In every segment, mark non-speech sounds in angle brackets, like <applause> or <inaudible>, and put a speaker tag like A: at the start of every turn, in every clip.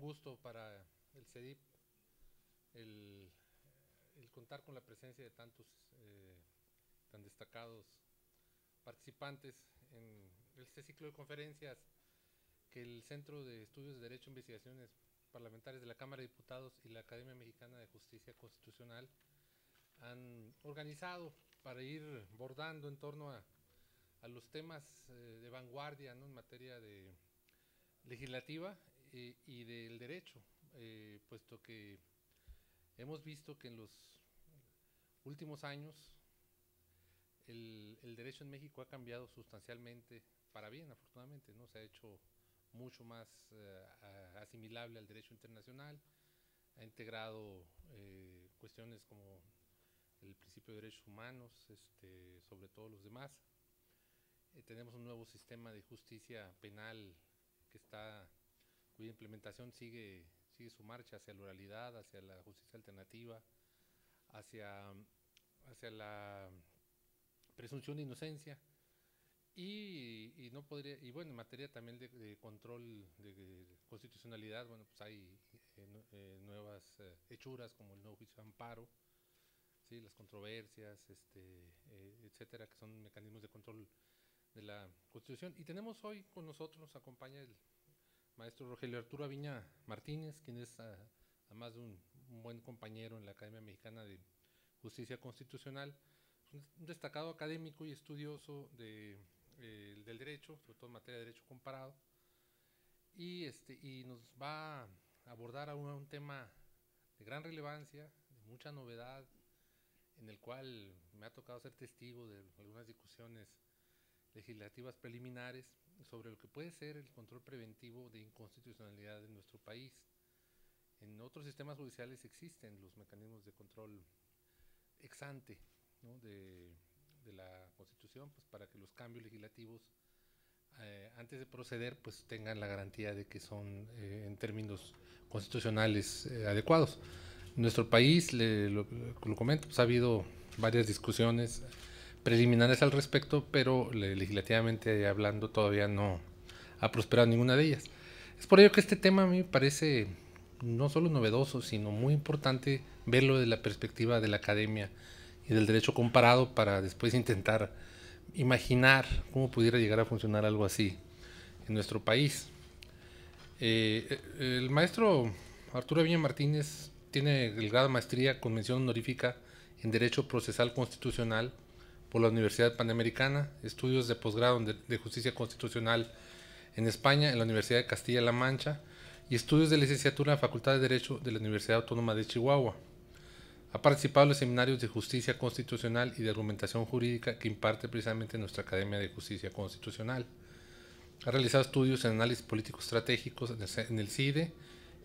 A: gusto para el CEDIP el, contar con la presencia de tantos eh, tan destacados participantes en este ciclo de conferencias que el Centro de Estudios de Derecho e Investigaciones Parlamentarias de la Cámara de Diputados y la Academia Mexicana de Justicia Constitucional han organizado para ir bordando en torno a, los temas eh, de vanguardia en materia de legislativa y del derecho, eh, puesto que hemos visto que en los últimos años el, el, derecho en México ha cambiado sustancialmente para bien, afortunadamente, ¿no? Se ha hecho mucho más eh, asimilable al derecho internacional, ha integrado eh, cuestiones como el principio de derechos humanos, este, sobre todo los demás. tenemos un nuevo sistema de justicia penal que está cuya implementación sigue, sigue su marcha hacia la oralidad, hacia la justicia alternativa, hacia, hacia la presunción de inocencia. Y, no podría y bueno en materia también de, control de, constitucionalidad bueno pues hay eh, eh, nuevas eh, hechuras como el nuevo juicio de amparo sí las controversias este etcétera que son mecanismos de control de la constitución y tenemos hoy con nosotros nos acompaña el maestro Rogelio Arturo Aviña Martínez, quien es ah, además de un, buen compañero en la Academia Mexicana de Justicia Constitucional, un destacado académico y estudioso eh, del derecho, sobre todo en materia de derecho comparado, y, este, nos va a abordar a un tema de gran relevancia, de mucha novedad, en el cual me ha tocado ser testigo de algunas discusiones legislativas preliminares sobre lo que puede ser el control preventivo de inconstitucionalidad en nuestro país. En otros sistemas judiciales existen los mecanismos de control ex ante de, la Constitución pues, para que los cambios legislativos, eh, antes de proceder, pues tengan la garantía de que son eh, en términos constitucionales eh, adecuados. En nuestro país, le, lo, comento, pues, ha habido varias discusiones preliminares al respecto, pero legislativamente hablando todavía no ha prosperado ninguna de ellas. Es por ello que este tema a mí me parece no solo novedoso, sino muy importante verlo desde la perspectiva de la academia y del derecho comparado para después intentar imaginar cómo pudiera llegar a funcionar algo así en nuestro país. Eh, el maestro Arturo Viña Martínez tiene el grado de maestría con mención honorífica en Derecho Procesal Constitucional por la Universidad Panamericana, estudios de posgrado de Justicia Constitucional en España, en la Universidad de Castilla-La Mancha, y estudios de licenciatura en la Facultad de Derecho de la Universidad Autónoma de Chihuahua. Ha participado en los seminarios de justicia constitucional y de argumentación jurídica que imparte precisamente nuestra Academia de Justicia Constitucional. Ha realizado estudios en análisis político estratégicos en el CIDE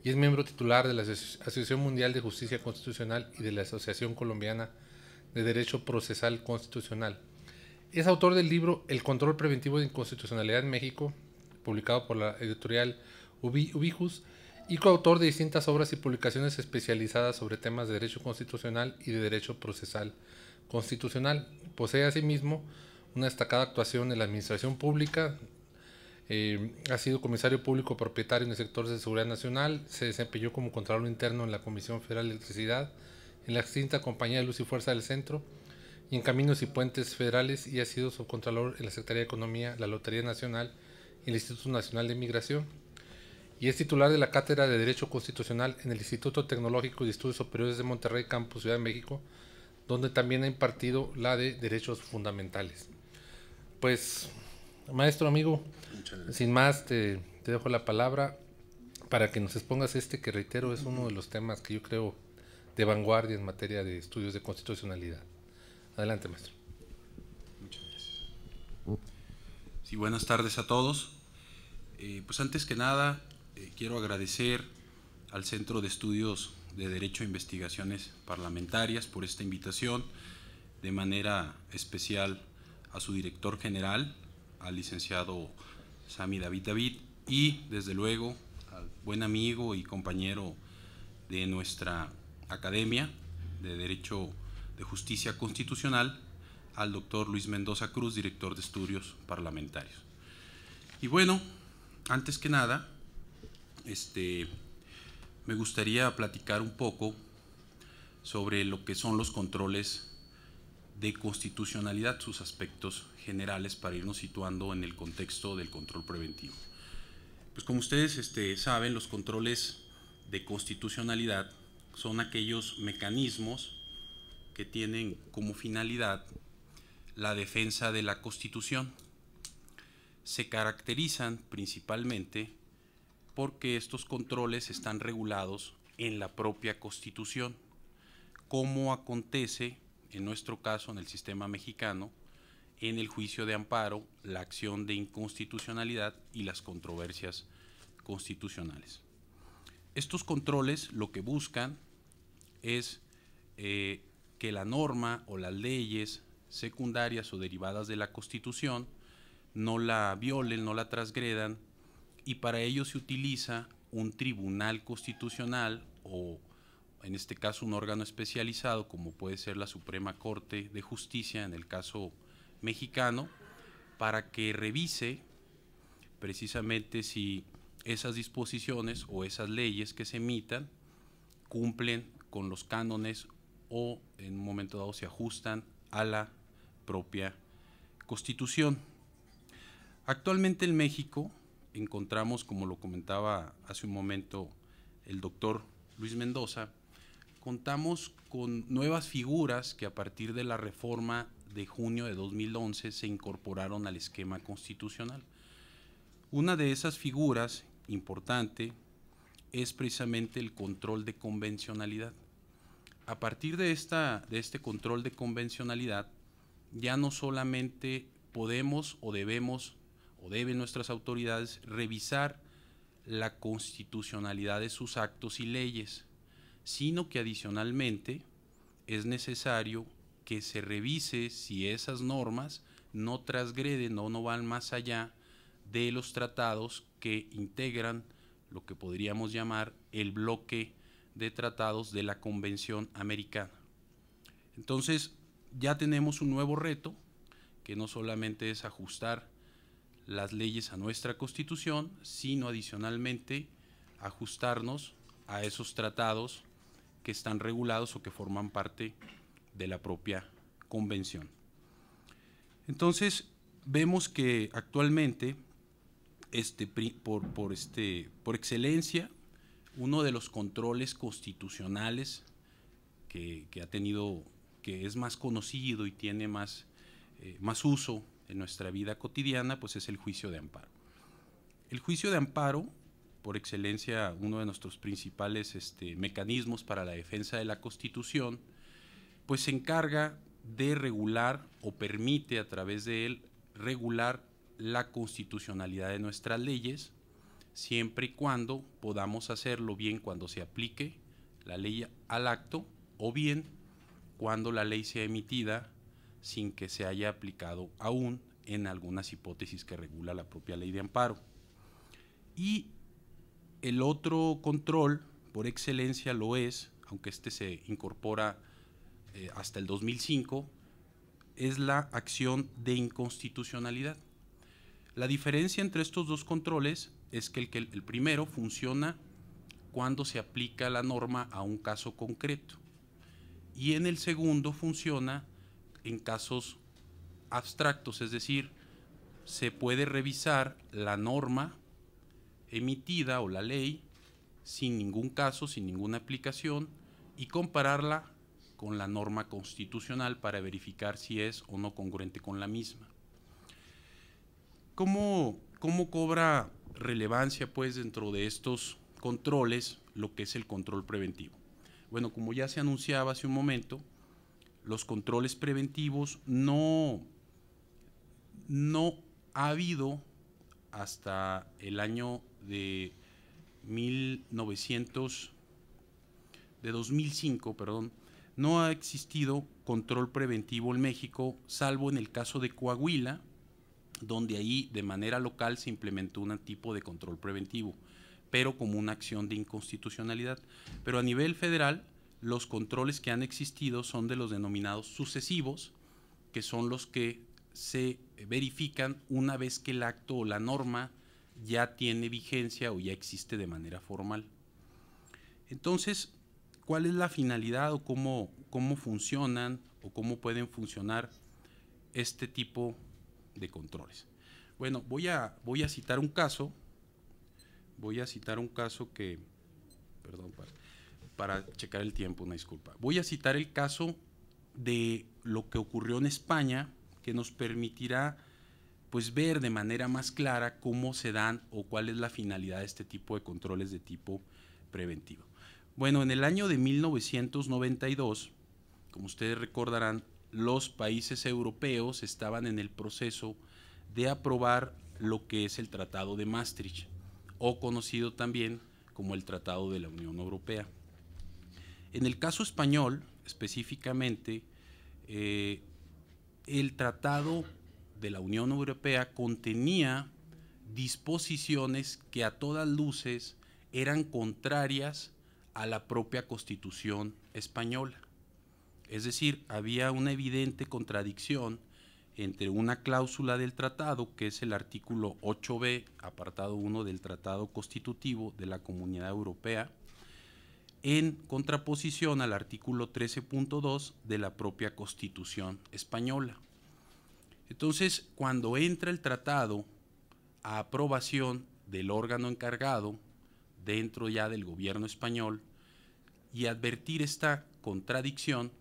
A: y es miembro titular de la Asociación Mundial de Justicia Constitucional y de la Asociación Colombiana de Derecho Procesal Constitucional. Es autor del libro El control preventivo de inconstitucionalidad en México, publicado por la editorial Ubijus, y coautor de distintas obras y publicaciones especializadas sobre temas de derecho constitucional y de derecho procesal constitucional. Posee asimismo una destacada actuación en la administración pública. Eh, ha sido comisario público propietario en el sector de seguridad nacional. Se desempeñó como contralor interno en la Comisión Federal de Electricidad en la extinta Compañía de Luz y Fuerza del Centro, y en Caminos y Puentes Federales, y ha sido subcontralor en la Secretaría de Economía, la Lotería Nacional y el Instituto Nacional de Migración, y es titular de la Cátedra de Derecho Constitucional en el Instituto Tecnológico y Estudios Superiores de Monterrey, Campus Ciudad de México, donde también ha impartido la de Derechos Fundamentales. Pues, maestro amigo, sin más, te dejo la palabra para que nos expongas este que reitero es uno de los temas que yo creo de vanguardia en materia de estudios de constitucionalidad. Adelante, maestro.
B: Muchas gracias. Sí, buenas tardes a todos. Eh, pues antes que nada, eh, quiero agradecer al Centro de Estudios de Derecho e Investigaciones Parlamentarias por esta invitación, de manera especial a su director general, al licenciado Sami David David, y desde luego al buen amigo y compañero de nuestra Academia de Derecho de Justicia Constitucional, al doctor Luis Mendoza Cruz, director de estudios parlamentarios. Y bueno, antes que nada, este, me gustaría platicar un poco sobre lo que son los controles de constitucionalidad, sus aspectos generales para irnos situando en el contexto del control preventivo. Pues como ustedes este, saben, los controles de constitucionalidad son aquellos mecanismos que tienen como finalidad la defensa de la Constitución. Se caracterizan principalmente porque estos controles están regulados en la propia Constitución, como acontece en nuestro caso en el sistema mexicano, en el juicio de amparo, la acción de inconstitucionalidad y las controversias constitucionales. Estos controles lo que buscan es eh, que la norma o las leyes secundarias o derivadas de la Constitución no la violen, no la transgredan, y para ello se utiliza un tribunal constitucional o en este caso un órgano especializado como puede ser la Suprema Corte de Justicia en el caso mexicano, para que revise precisamente si esas disposiciones o esas leyes que se emitan cumplen con los cánones o en un momento dado se ajustan a la propia constitución. Actualmente en México encontramos, como lo comentaba hace un momento el doctor Luis Mendoza, contamos con nuevas figuras que a partir de la reforma de junio de 2011 se incorporaron al esquema constitucional. Una de esas figuras importante es precisamente el control de convencionalidad. A partir de, esta, de este control de convencionalidad, ya no solamente podemos o debemos o deben nuestras autoridades revisar la constitucionalidad de sus actos y leyes, sino que adicionalmente es necesario que se revise si esas normas no transgreden o no van más allá de los tratados que integran lo que podríamos llamar el bloque de tratados de la Convención Americana. Entonces, ya tenemos un nuevo reto, que no solamente es ajustar las leyes a nuestra Constitución, sino adicionalmente ajustarnos a esos tratados que están regulados o que forman parte de la propia Convención. Entonces, vemos que actualmente este, por, por, este, por excelencia uno de los controles constitucionales que, ha tenido, que es más conocido y tiene más, eh, más uso en nuestra vida cotidiana, pues es el juicio de amparo. El juicio de amparo, por excelencia, uno de nuestros principales este, mecanismos para la defensa de la Constitución, pues se encarga de regular o permite a través de él regular la constitucionalidad de nuestras leyes, siempre y cuando podamos hacerlo bien cuando se aplique la ley al acto o bien cuando la ley sea emitida sin que se haya aplicado aún en algunas hipótesis que regula la propia ley de amparo. Y el otro control, por excelencia lo es, aunque este se incorpora eh, hasta el 2005, es la acción de inconstitucionalidad. La diferencia entre estos dos controles es que el, primero funciona cuando se aplica la norma a un caso concreto y en el segundo funciona en casos abstractos, es decir, se puede revisar la norma emitida o la ley sin ningún caso, sin ninguna aplicación y compararla con la norma constitucional para verificar si es o no congruente con la misma. ¿Cómo, cobra relevancia pues dentro de estos controles lo que es el control preventivo? Bueno, como ya se anunciaba hace un momento, los controles preventivos no, no ha habido hasta el año de 1900 de 2005, perdón, no ha existido control preventivo en México, salvo en el caso de Coahuila, donde ahí de manera local se implementó un tipo de control preventivo, pero como una acción de inconstitucionalidad. Pero a nivel federal, los controles que han existido son de los denominados sucesivos, que son los que se verifican una vez que el acto o la norma ya tiene vigencia o ya existe de manera formal. Entonces, ¿cuál es la finalidad o cómo, cómo funcionan o cómo pueden funcionar este tipo de controles. Bueno, voy a, voy a citar un caso, voy a citar un caso que, perdón, para, checar el tiempo, una disculpa. Voy a citar el caso de lo que ocurrió en España, que nos permitirá pues ver de manera más clara cómo se dan o cuál es la finalidad de este tipo de controles de tipo preventivo. Bueno, en el año de 1992, como ustedes recordarán, los países europeos estaban en el proceso de aprobar lo que es el Tratado de Maastricht, o conocido también como el Tratado de la Unión Europea. En el caso español, específicamente, eh, el Tratado de la Unión Europea contenía disposiciones que a todas luces eran contrarias a la propia Constitución española. Es decir, había una evidente contradicción entre una cláusula del tratado, que es el artículo 8b, apartado 1 del Tratado Constitutivo de la Comunidad Europea, en contraposición al artículo 13.2 de la propia Constitución española. Entonces, cuando entra el tratado a aprobación del órgano encargado, dentro ya del gobierno español, y advertir esta contradicción,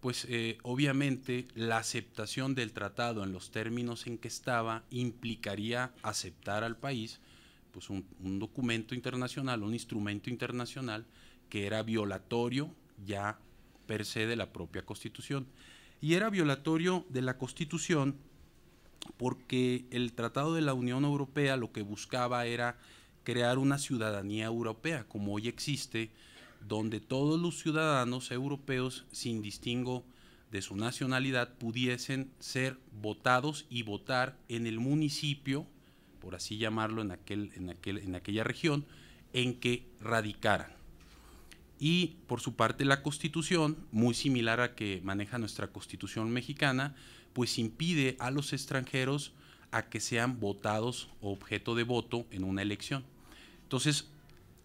B: pues eh, obviamente la aceptación del tratado en los términos en que estaba implicaría aceptar al país pues un documento internacional, un instrumento internacional que era violatorio ya per se de la propia Constitución. Y era violatorio de la Constitución porque el Tratado de la Unión Europea lo que buscaba era crear una ciudadanía europea, como hoy existe donde todos los ciudadanos europeos, sin distingo de su nacionalidad, pudiesen ser votados y votar en el municipio, por así llamarlo, en, aquel, en, aquel, en aquella región en que radicaran. Y por su parte la Constitución, muy similar a que maneja nuestra Constitución mexicana, pues impide a los extranjeros a que sean votados o objeto de voto en una elección. Entonces,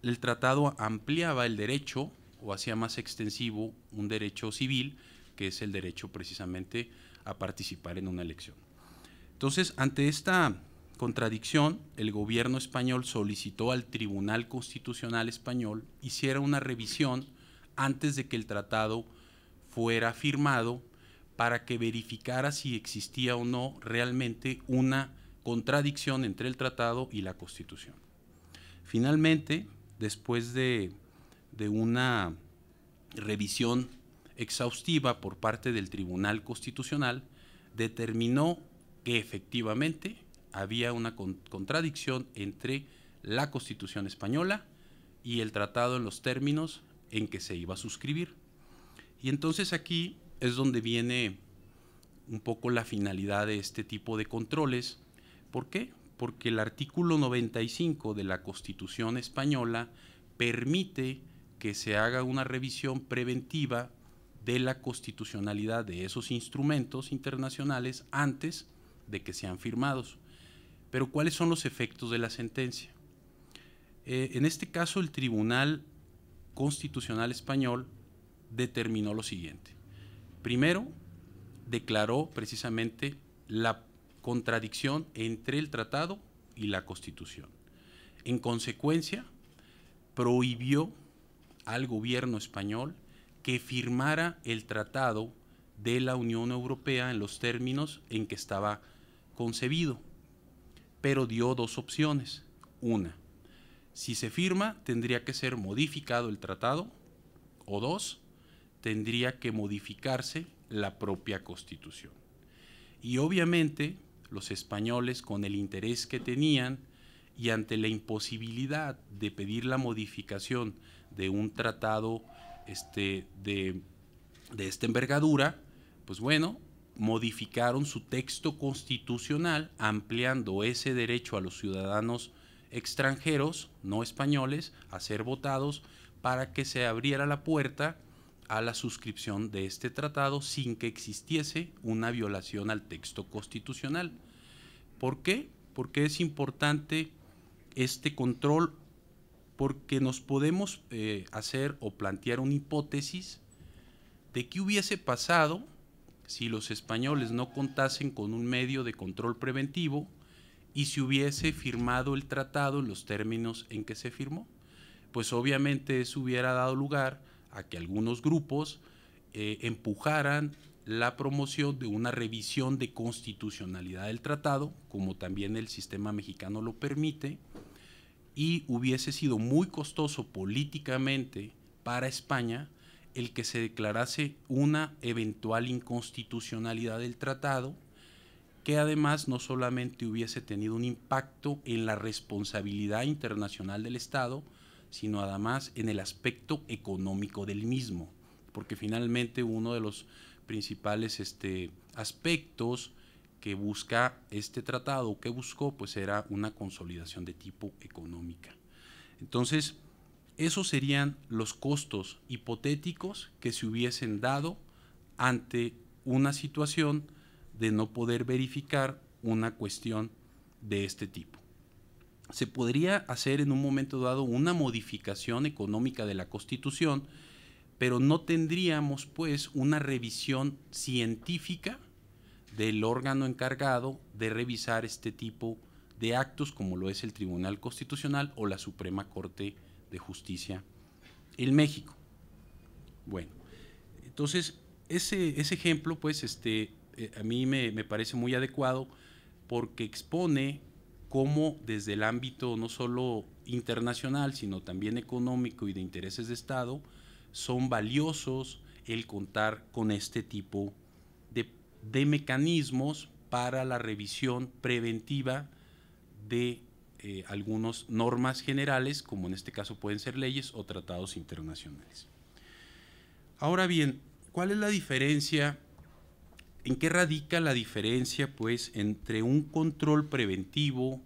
B: el tratado ampliaba el derecho o hacía más extensivo un derecho civil, que es el derecho precisamente a participar en una elección. Entonces, ante esta contradicción, el gobierno español solicitó al Tribunal Constitucional Español hiciera una revisión antes de que el tratado fuera firmado para que verificara si existía o no realmente una contradicción entre el tratado y la Constitución. Finalmente, después de, una revisión exhaustiva por parte del Tribunal Constitucional, determinó que efectivamente había una contradicción entre la Constitución española y el tratado en los términos en que se iba a suscribir. Y entonces aquí es donde viene un poco la finalidad de este tipo de controles. ¿Por qué? porque el artículo 95 de la Constitución española permite que se haga una revisión preventiva de la constitucionalidad de esos instrumentos internacionales antes de que sean firmados. Pero ¿cuáles son los efectos de la sentencia? Eh, en este caso, el Tribunal Constitucional Español determinó lo siguiente. Primero, declaró precisamente la contradicción entre el tratado y la constitución. En consecuencia, prohibió al gobierno español que firmara el tratado de la Unión Europea en los términos en que estaba concebido, pero dio dos opciones. Una, si se firma, tendría que ser modificado el tratado, o dos, tendría que modificarse la propia constitución. Y obviamente los españoles con el interés que tenían y ante la imposibilidad de pedir la modificación de un tratado este, de, de esta envergadura, pues bueno, modificaron su texto constitucional ampliando ese derecho a los ciudadanos extranjeros, no españoles, a ser votados para que se abriera la puerta a la suscripción de este tratado sin que existiese una violación al texto constitucional. ¿Por qué? Porque es importante este control, porque nos podemos eh, hacer o plantear una hipótesis de qué hubiese pasado si los españoles no contasen con un medio de control preventivo y si hubiese firmado el tratado en los términos en que se firmó. Pues obviamente eso hubiera dado lugar a que algunos grupos eh, empujaran la promoción de una revisión de constitucionalidad del tratado, como también el sistema mexicano lo permite, y hubiese sido muy costoso políticamente para España el que se declarase una eventual inconstitucionalidad del tratado, que además no solamente hubiese tenido un impacto en la responsabilidad internacional del Estado, sino además en el aspecto económico del mismo, porque finalmente uno de los principales este, aspectos que busca este tratado, que buscó, pues era una consolidación de tipo económica. Entonces, esos serían los costos hipotéticos que se hubiesen dado ante una situación de no poder verificar una cuestión de este tipo se podría hacer en un momento dado una modificación económica de la Constitución, pero no tendríamos pues una revisión científica del órgano encargado de revisar este tipo de actos como lo es el Tribunal Constitucional o la Suprema Corte de Justicia en México. Bueno, entonces ese, ese ejemplo pues este, eh, a mí me, me parece muy adecuado porque expone cómo desde el ámbito no solo internacional, sino también económico y de intereses de Estado, son valiosos el contar con este tipo de, mecanismos para la revisión preventiva de eh, algunas normas generales, como en este caso pueden ser leyes o tratados internacionales. Ahora bien, ¿cuál es la diferencia ¿En qué radica la diferencia, pues, entre un control preventivo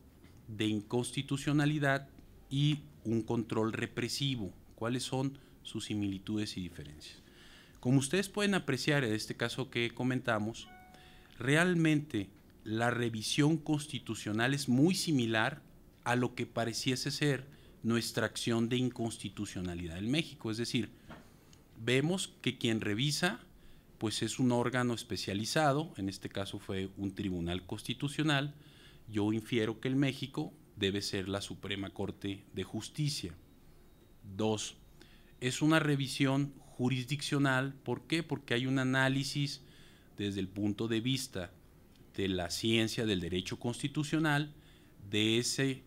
B: de inconstitucionalidad y un control represivo? ¿Cuáles son sus similitudes y diferencias? Como ustedes pueden apreciar en este caso que comentamos, realmente la revisión constitucional es muy similar a lo que pareciese ser nuestra acción de inconstitucionalidad en México. Es decir, vemos que quien revisa pues es un órgano especializado, en este caso fue un tribunal constitucional, yo infiero que el México debe ser la Suprema Corte de Justicia. Dos, es una revisión jurisdiccional, ¿por qué? Porque hay un análisis desde el punto de vista de la ciencia del derecho constitucional de ese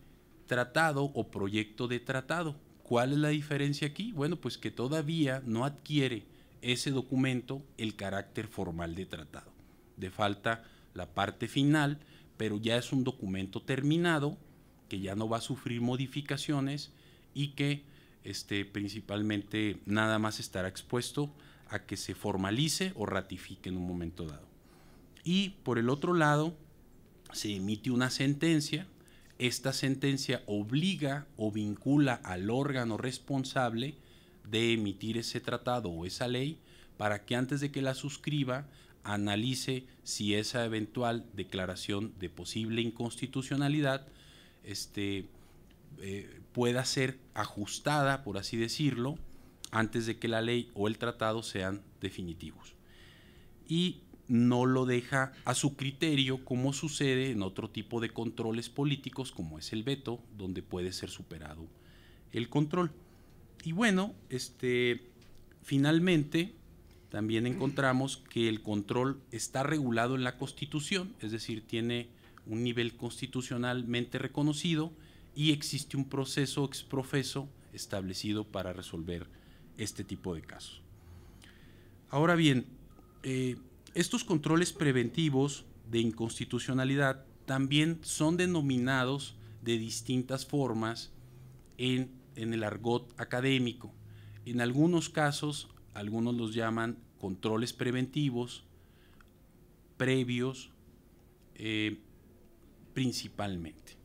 B: tratado o proyecto de tratado. ¿Cuál es la diferencia aquí? Bueno, pues que todavía no adquiere ese documento el carácter formal de tratado. De falta la parte final, pero ya es un documento terminado que ya no va a sufrir modificaciones y que este, principalmente nada más estará expuesto a que se formalice o ratifique en un momento dado. Y por el otro lado, se emite una sentencia. Esta sentencia obliga o vincula al órgano responsable de emitir ese tratado o esa ley para que antes de que la suscriba analice si esa eventual declaración de posible inconstitucionalidad este, eh, pueda ser ajustada, por así decirlo, antes de que la ley o el tratado sean definitivos. Y no lo deja a su criterio como sucede en otro tipo de controles políticos como es el veto, donde puede ser superado el control. Y bueno, este, finalmente también encontramos que el control está regulado en la Constitución, es decir, tiene un nivel constitucionalmente reconocido y existe un proceso exprofeso establecido para resolver este tipo de casos. Ahora bien, eh, estos controles preventivos de inconstitucionalidad también son denominados de distintas formas en en el argot académico. En algunos casos, algunos los llaman controles preventivos, previos, eh, principalmente.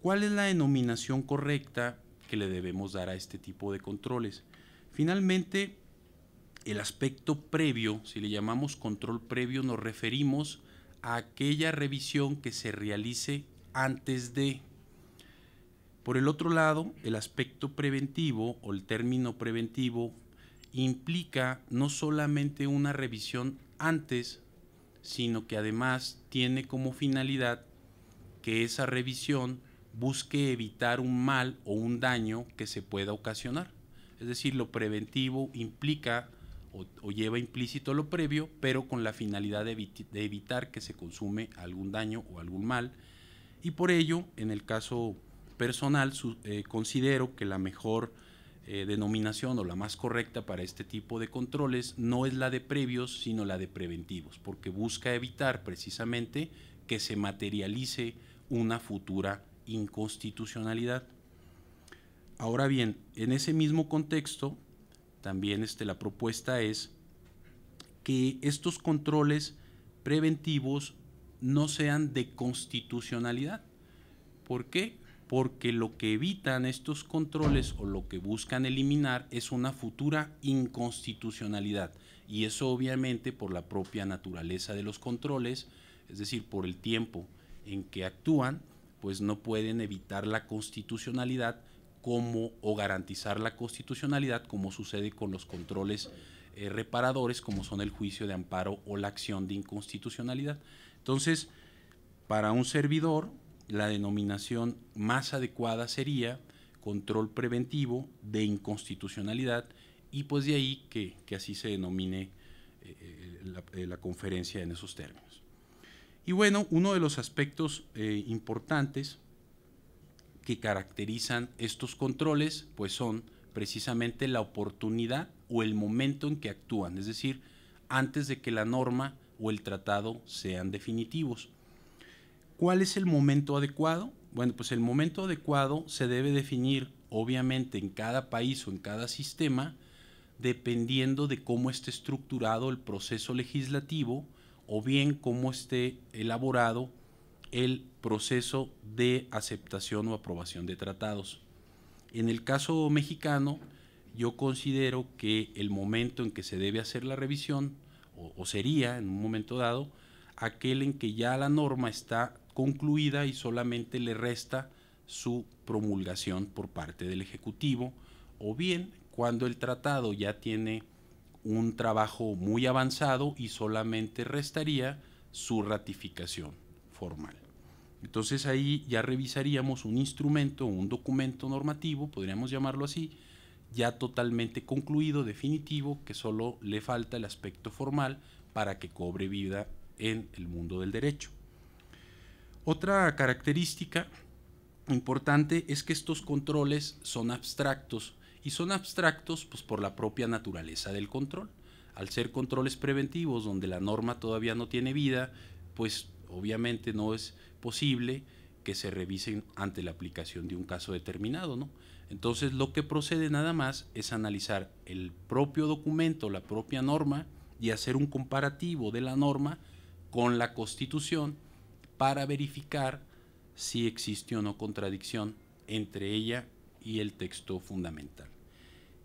B: ¿Cuál es la denominación correcta que le debemos dar a este tipo de controles? Finalmente, el aspecto previo, si le llamamos control previo, nos referimos a aquella revisión que se realice antes de por el otro lado, el aspecto preventivo o el término preventivo implica no solamente una revisión antes, sino que además tiene como finalidad que esa revisión busque evitar un mal o un daño que se pueda ocasionar. Es decir, lo preventivo implica o, lleva implícito lo previo, pero con la finalidad de, de evitar que se consume algún daño o algún mal. Y por ello, en el caso personal eh, considero que la mejor eh, denominación o la más correcta para este tipo de controles no es la de previos, sino la de preventivos, porque busca evitar precisamente que se materialice una futura inconstitucionalidad. Ahora bien, en ese mismo contexto, también este, la propuesta es que estos controles preventivos no sean de constitucionalidad. ¿Por qué? porque lo que evitan estos controles o lo que buscan eliminar es una futura inconstitucionalidad. Y eso obviamente por la propia naturaleza de los controles, es decir, por el tiempo en que actúan, pues no pueden evitar la constitucionalidad como o garantizar la constitucionalidad como sucede con los controles eh, reparadores como son el juicio de amparo o la acción de inconstitucionalidad. Entonces, para un servidor, la denominación más adecuada sería control preventivo de inconstitucionalidad y pues de ahí que, así se denomine eh, eh, eh, la, conferencia en esos términos. Y bueno, uno de los aspectos importantes que caracterizan estos controles pues son precisamente la oportunidad o el momento en que actúan, es decir, antes de que la norma o el tratado sean definitivos. ¿Cuál es el momento adecuado? Bueno, pues el momento adecuado se debe definir, obviamente, en cada país o en cada sistema, dependiendo de cómo esté estructurado el proceso legislativo o bien cómo esté elaborado el proceso de aceptación o aprobación de tratados. En el caso mexicano, yo considero que el momento en que se debe hacer la revisión, o, sería en un momento dado, aquel en que ya la norma está concluida y solamente le resta su promulgación por parte del Ejecutivo, o bien cuando el tratado ya tiene un trabajo muy avanzado y solamente restaría su ratificación formal. Entonces ahí ya revisaríamos un instrumento, un documento normativo, podríamos llamarlo así, ya totalmente concluido, definitivo, que solo le falta el aspecto formal para que cobre vida en el mundo del derecho. Otra característica importante es que estos controles son abstractos y son abstractos pues, por la propia naturaleza del control. Al ser controles preventivos donde la norma todavía no tiene vida, pues obviamente no es posible que se revisen ante la aplicación de un caso determinado, ¿no? Entonces lo que procede nada más es analizar el propio documento, la propia norma y hacer un comparativo de la norma con la Constitución para verificar si existe o no contradicción entre ella y el texto fundamental.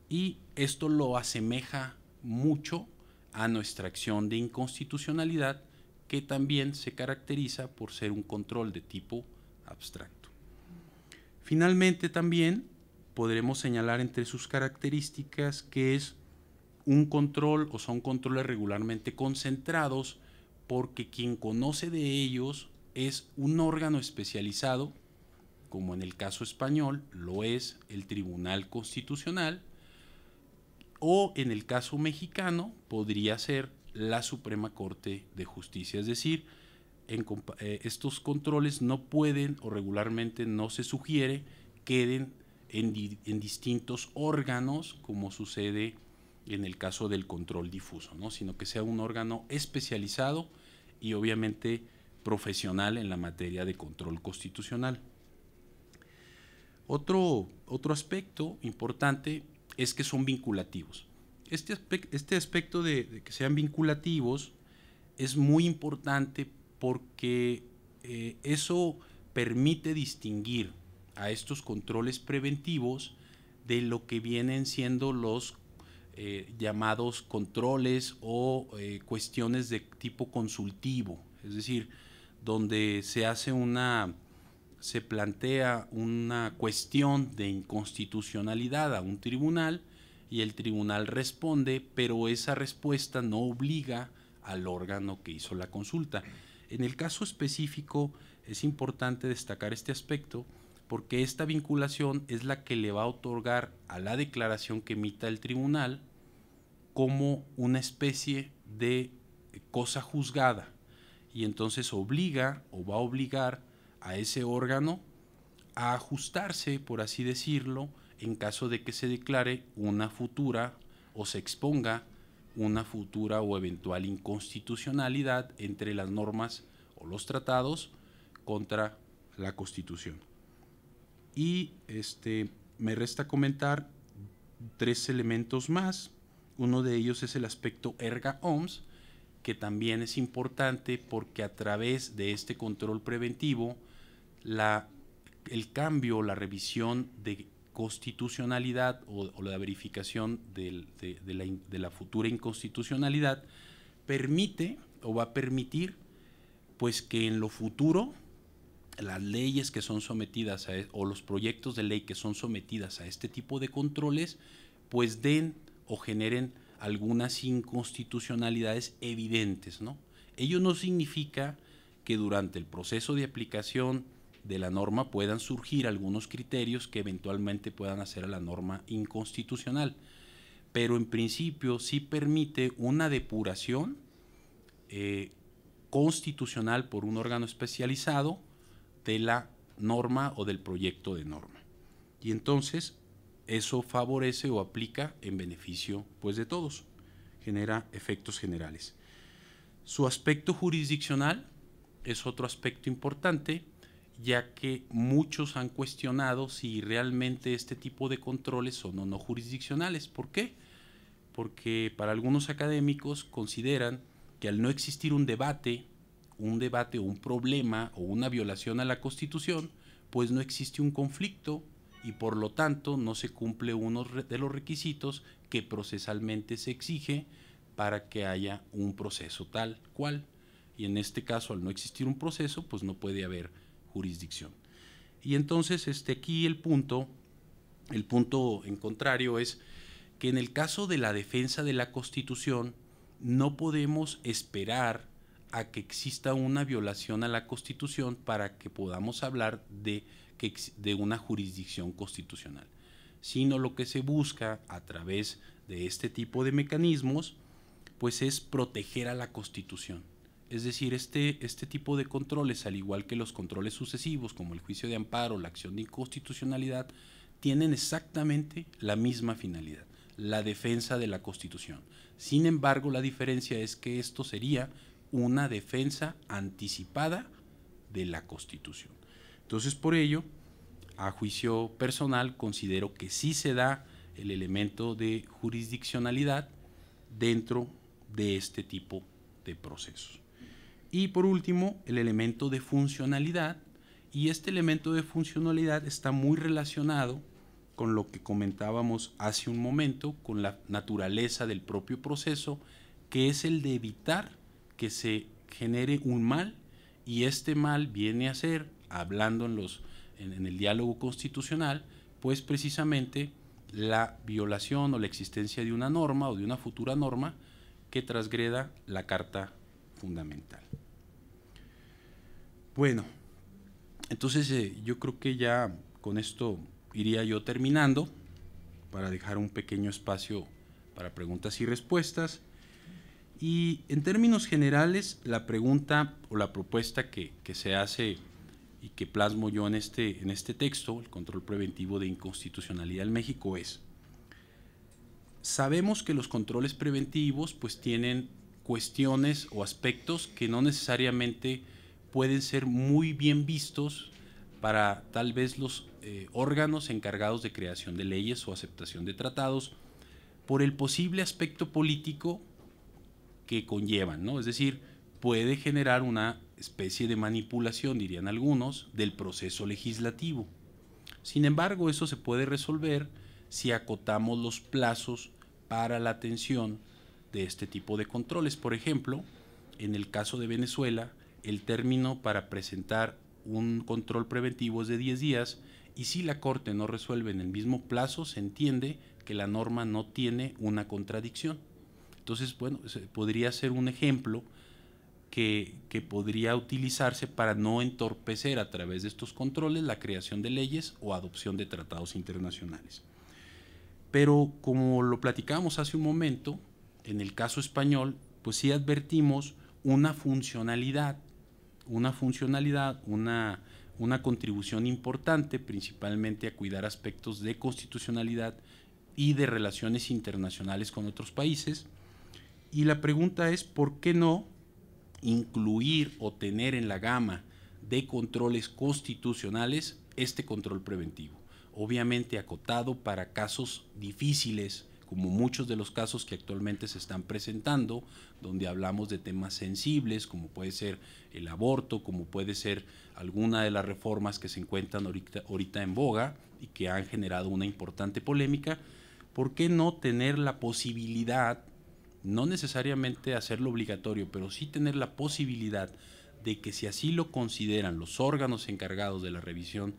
B: Y esto lo asemeja mucho a nuestra acción de inconstitucionalidad que también se caracteriza por ser un control de tipo abstracto. Finalmente también podremos señalar entre sus características que es un control o son controles regularmente concentrados porque quien conoce de ellos es un órgano especializado, como en el caso español lo es el Tribunal Constitucional, o en el caso mexicano podría ser la Suprema Corte de Justicia. Es decir, en, eh, estos controles no pueden o regularmente no se sugiere queden en, en, distintos órganos como sucede en el caso del control difuso, ¿no? sino que sea un órgano especializado y obviamente profesional en la materia de control constitucional. Otro, otro aspecto importante es que son vinculativos. Este, este aspecto de, que sean vinculativos es muy importante porque eh, eso permite distinguir a estos controles preventivos de lo que vienen siendo los eh, llamados controles o eh, cuestiones de tipo consultivo. Es decir, donde se hace una, se plantea una cuestión de inconstitucionalidad a un tribunal y el tribunal responde, pero esa respuesta no obliga al órgano que hizo la consulta. En el caso específico es importante destacar este aspecto porque esta vinculación es la que le va a otorgar a la declaración que emita el tribunal como una especie de cosa juzgada y entonces obliga o va a obligar a ese órgano a ajustarse, por así decirlo, en caso de que se declare una futura o se exponga una futura o eventual inconstitucionalidad entre las normas o los tratados contra la Constitución. Y este me resta comentar tres elementos más. Uno de ellos es el aspecto erga oms, que también es importante porque a través de este control preventivo, la, el cambio, la revisión de constitucionalidad o, la verificación de, la, futura inconstitucionalidad permite o va a permitir pues que en lo futuro las leyes que son sometidas a, e, o los proyectos de ley que son sometidas a este tipo de controles, pues den o generen algunas inconstitucionalidades evidentes. ¿no? Ello no significa que durante el proceso de aplicación de la norma puedan surgir algunos criterios que eventualmente puedan hacer a la norma inconstitucional, pero en principio sí permite una depuración eh, constitucional por un órgano especializado de la norma o del proyecto de norma. Y entonces eso favorece o aplica en beneficio pues, de todos, genera efectos generales. Su aspecto jurisdiccional es otro aspecto importante, ya que muchos han cuestionado si realmente este tipo de controles son o no jurisdiccionales. ¿Por qué? Porque para algunos académicos consideran que al no existir un debate, un debate o un problema o una violación a la Constitución, pues no existe un conflicto y por lo tanto no se cumple uno de los requisitos que procesalmente se exige para que haya un proceso tal cual. Y en este caso, al no existir un proceso, pues no puede haber jurisdicción. Y entonces, este, aquí el punto, el punto en contrario es que en el caso de la defensa de la Constitución, no podemos esperar a que exista una violación a la Constitución para que podamos hablar de de una jurisdicción constitucional, sino lo que se busca a través de este tipo de mecanismos, pues es proteger a la Constitución. Es decir, este, este tipo de controles, al igual que los controles sucesivos, como el juicio de amparo, la acción de inconstitucionalidad, tienen exactamente la misma finalidad, la defensa de la Constitución. Sin embargo, la diferencia es que esto sería una defensa anticipada de la Constitución. Entonces, por ello, a juicio personal, considero que sí se da el elemento de jurisdiccionalidad dentro de este tipo de procesos. Y por último, el elemento de funcionalidad. Y este elemento de funcionalidad está muy relacionado con lo que comentábamos hace un momento, con la naturaleza del propio proceso, que es el de evitar que se genere un mal y este mal viene a ser hablando en, los, en, el diálogo constitucional, pues precisamente la violación o la existencia de una norma o de una futura norma que transgreda la Carta Fundamental. Bueno, entonces eh, yo creo que ya con esto iría yo terminando para dejar un pequeño espacio para preguntas y respuestas. Y en términos generales, la pregunta o la propuesta que se hace y que plasmo yo en este, en este texto, el control preventivo de inconstitucionalidad en México, es, sabemos que los controles preventivos pues tienen cuestiones o aspectos que no necesariamente pueden ser muy bien vistos para tal vez los eh, órganos encargados de creación de leyes o aceptación de tratados por el posible aspecto político que conllevan, ¿no? Es decir, puede generar una especie de manipulación, dirían algunos, del proceso legislativo. Sin embargo, eso se puede resolver si acotamos los plazos para la atención de este tipo de controles. Por ejemplo, en el caso de Venezuela, el término para presentar un control preventivo es de 10 días y si la Corte no resuelve en el mismo plazo, se entiende que la norma no tiene una contradicción. Entonces, bueno, podría ser un ejemplo que, podría utilizarse para no entorpecer a través de estos controles la creación de leyes o adopción de tratados internacionales. Pero como lo platicamos hace un momento, en el caso español, pues sí advertimos una funcionalidad, una funcionalidad, una contribución importante principalmente a cuidar aspectos de constitucionalidad y de relaciones internacionales con otros países. Y la pregunta es, ¿por qué no incluir o tener en la gama de controles constitucionales este control preventivo, obviamente acotado para casos difíciles como muchos de los casos que actualmente se están presentando, donde hablamos de temas sensibles, como puede ser el aborto, como puede ser alguna de las reformas que se encuentran ahorita, en boga y que han generado una importante polémica, ¿por qué no tener la posibilidad no necesariamente hacerlo obligatorio, pero sí tener la posibilidad de que si así lo consideran los órganos encargados de la revisión,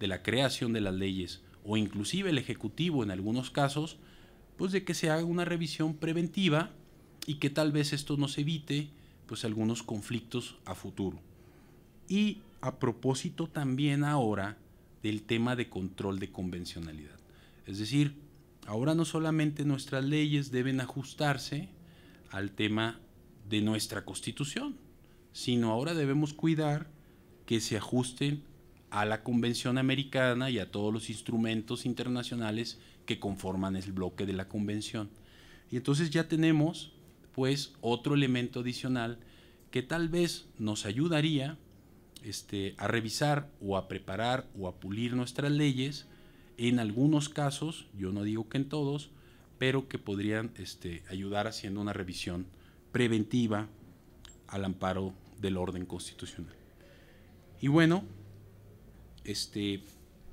B: de la creación de las leyes o inclusive el Ejecutivo en algunos casos, pues de que se haga una revisión preventiva y que tal vez esto nos evite pues algunos conflictos a futuro. Y a propósito también ahora del tema de control de convencionalidad. Es decir, Ahora no solamente nuestras leyes deben ajustarse al tema de nuestra constitución, sino ahora debemos cuidar que se ajusten a la Convención Americana y a todos los instrumentos internacionales que conforman el bloque de la Convención. Y entonces ya tenemos pues otro elemento adicional que tal vez nos ayudaría este, a revisar o a preparar o a pulir nuestras leyes en algunos casos, yo no digo que en todos, pero que podrían este, ayudar haciendo una revisión preventiva al amparo del orden constitucional. Y bueno, este,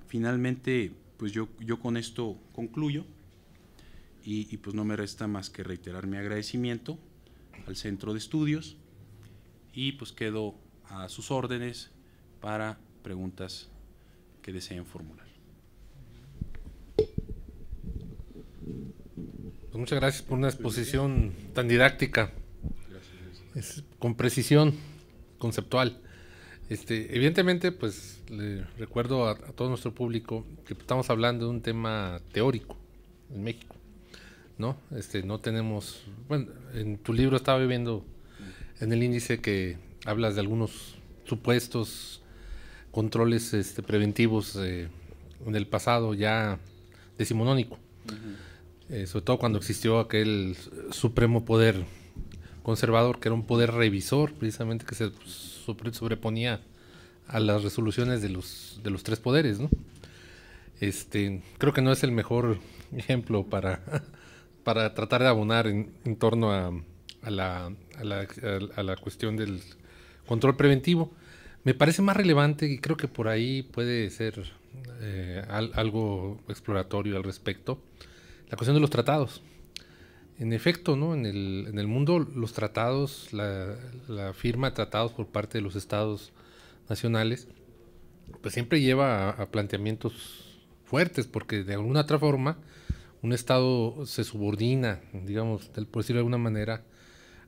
B: finalmente, pues yo, con esto concluyo y, y pues no me resta más que reiterar mi agradecimiento al Centro de Estudios y pues quedo a sus órdenes para preguntas que deseen formular.
A: Pues, muchas gracias por una exposición tan didáctica, es, con precisión conceptual. Este, evidentemente, pues le recuerdo a, todo nuestro público que estamos hablando de un tema teórico en México, ¿no? Este, no tenemos, bueno, en tu libro estaba viviendo en el índice que hablas de algunos supuestos controles este, preventivos en eh, el pasado ya decimonónico. Eh, sobre todo cuando existió aquel supremo poder conservador, que era un poder revisor, precisamente que se sobreponía a las resoluciones de los, tres poderes, este, creo que no es el mejor ejemplo para, <laughs> tratar de abonar en, torno a, la, cuestión del control preventivo. Me parece más relevante y creo que por ahí puede ser eh, algo exploratorio al respecto la cuestión de los tratados. En efecto, ¿no? En el, mundo los tratados, la, firma de tratados por parte de los estados nacionales, pues siempre lleva a, planteamientos fuertes, porque de alguna otra forma un estado se subordina, digamos, por decirlo de alguna manera,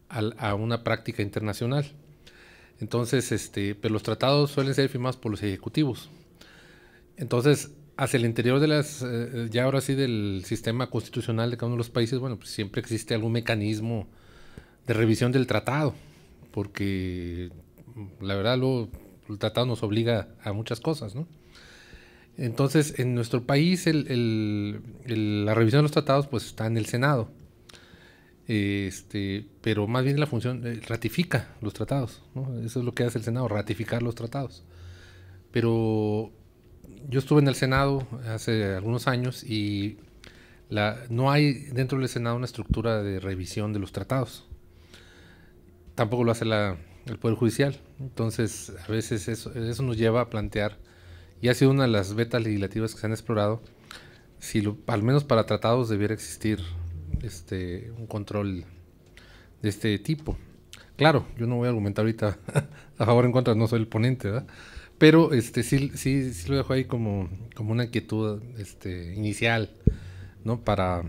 A: a, una práctica internacional. Entonces, este, pero los tratados suelen ser firmados por los ejecutivos. Entonces, hacia el interior de las, eh, eh, ya ahora sí, del sistema constitucional de cada uno de los países, bueno, pues siempre existe algún mecanismo de revisión del tratado, porque mm, la verdad luego el tratado nos obliga a muchas cosas, ¿no? Entonces, en nuestro país, el, la revisión de los tratados, pues está en el Senado. Este, pero más bien la función eh, ratifica los tratados, ¿no? Eso es lo que hace el Senado, ratificar los tratados. Pero yo estuve en el Senado hace algunos años y no hay dentro del Senado una estructura de revisión de los tratados. Tampoco lo hace el Poder Judicial. Entonces, a veces eso, nos lleva a plantear, y ha sido una de las vetas legislativas que se han explorado, si al menos para tratados debiera existir este, un control de este tipo. Claro, yo no voy a argumentar ahorita <laughs> a favor o en contra, no soy el ponente, ¿verdad? Pero este sí, sí, lo dejo ahí como, una inquietud este, inicial, Para,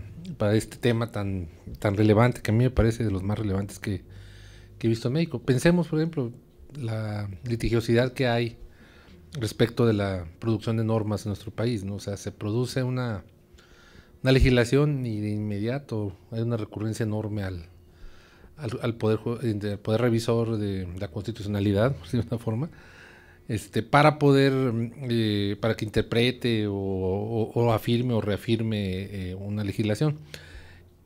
A: este tema tan, tan relevante, que a mí me parece de los más relevantes que, he visto en México. Pensemos, por ejemplo, la litigiosidad que hay respecto de la producción de normas en nuestro país, O sea, se produce una, legislación y de inmediato hay una recurrencia enorme al, al, poder, poder revisor de la constitucionalidad, <laughs> por de una forma, este, para poder, eh, para que interprete o, afirme o reafirme eh, una legislación.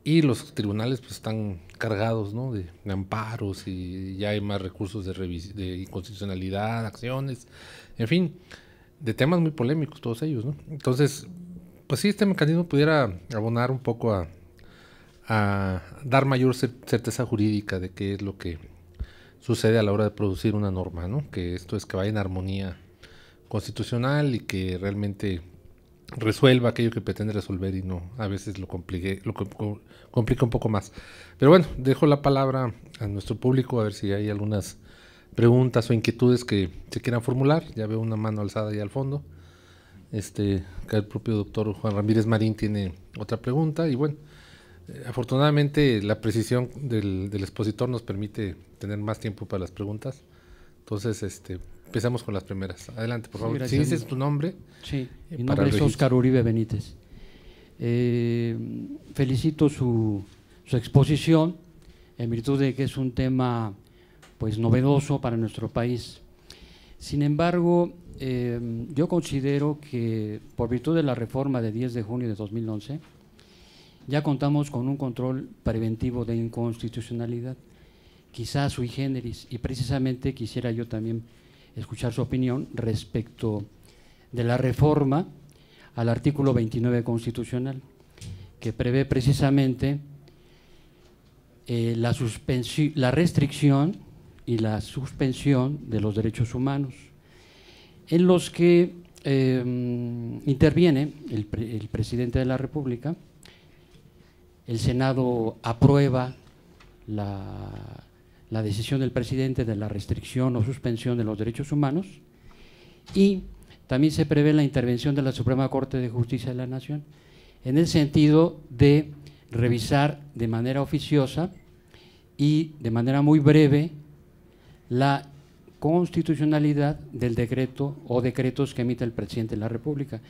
A: Y los tribunales pues están cargados de, amparos y ya hay más recursos de, de inconstitucionalidad, acciones, en fin, de temas muy polémicos todos ellos. ¿no? Entonces, pues si este mecanismo pudiera abonar un poco a, a dar mayor certeza jurídica de qué es lo que sucede a la hora de producir una norma, ¿no? Que esto es que vaya en armonía constitucional y que realmente resuelva aquello que pretende resolver y no a veces lo, complique, lo complica un poco más. Pero bueno, dejo la palabra a nuestro público a ver si hay algunas preguntas o inquietudes que se quieran formular. Ya veo una mano alzada ahí al fondo. Este, el propio doctor Juan Ramírez Marín tiene otra pregunta y bueno, eh, afortunadamente la precisión del expositor nos permite tener más tiempo para las preguntas. Entonces, este, empezamos con las primeras. Adelante, por favor. si dices tu
C: nombre. Sí, eh, mi nombre es Óscar Uribe Benítez. Eh, felicito su, su exposición en virtud de que es un tema pues novedoso para nuestro país. Sin embargo, em, yo considero que por virtud de la reforma de 10 de junio de 2011, ya contamos con un control preventivo de inconstitucionalidad quizás sui generis, y precisamente quisiera yo también escuchar su opinión respecto de la reforma al artículo 29 constitucional, que prevé precisamente eh, la, la restricción y la suspensión de los derechos humanos, en los que em, interviene el presidente de la República, el Senado aprueba la la decisión del presidente de la restricción o suspensión de los derechos humanos y también se prevé la intervención de la Suprema Corte de Justicia de la Nación en el sentido de revisar de manera oficiosa y de manera muy breve la constitucionalidad del decreto o decretos que emite el presidente de la República.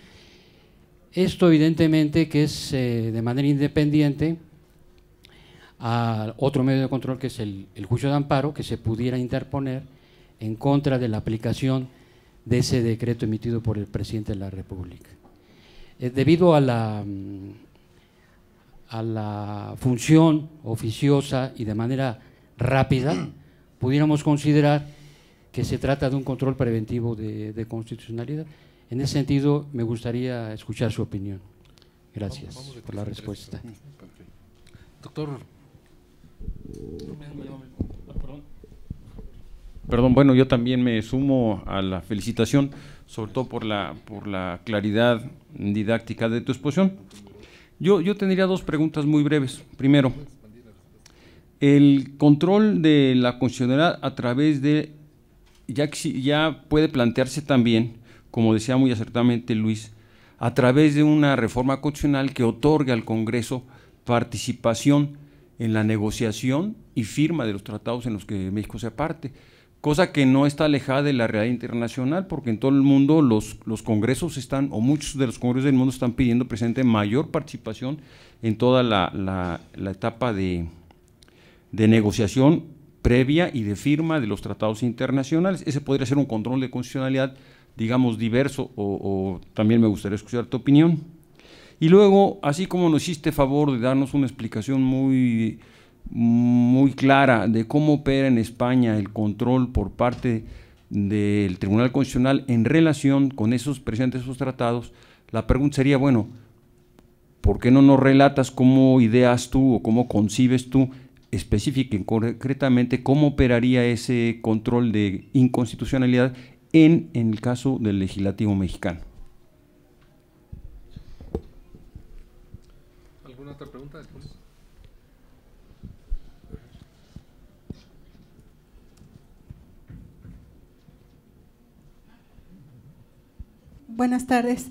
C: Esto evidentemente que es eh, de manera independiente a otro medio de control que es el, juicio de amparo que se pudiera interponer en contra de la aplicación de ese decreto emitido por el presidente de la República. Eh, debido a la, mm, a la función oficiosa y de manera rápida, <clears throat> pudiéramos considerar que se trata de un control preventivo de, constitucionalidad. En ese sentido, me gustaría escuchar su opinión. Gracias por la respuesta.
A: Doctor
D: Perdón, bueno, yo también me sumo a la felicitación, sobre todo por la, por la claridad didáctica de tu exposición. Yo, yo tendría dos preguntas muy breves. Primero, el control de la constitucionalidad a través de, ya, ya puede plantearse también, como decía muy acertadamente Luis, a través de una reforma constitucional que otorgue al Congreso participación en la negociación y firma de los tratados en los que México se aparte, cosa que no está alejada de la realidad internacional, porque en todo el mundo los, congresos están, o muchos de los congresos del mundo están pidiendo presente mayor participación en toda la, etapa de, negociación previa y de firma de los tratados internacionales. Ese podría ser un control de constitucionalidad, digamos, diverso, o, o también me gustaría escuchar tu opinión. Y luego, así como nos hiciste favor de darnos una explicación muy, muy clara de cómo opera en España el control por parte del Tribunal Constitucional en relación con esos presentes tratados, la pregunta sería, bueno, ¿por qué no nos relatas cómo ideas tú o cómo concibes tú específicamente concretamente cómo operaría ese control de inconstitucionalidad en el caso del legislativo mexicano?
E: buenas tardes.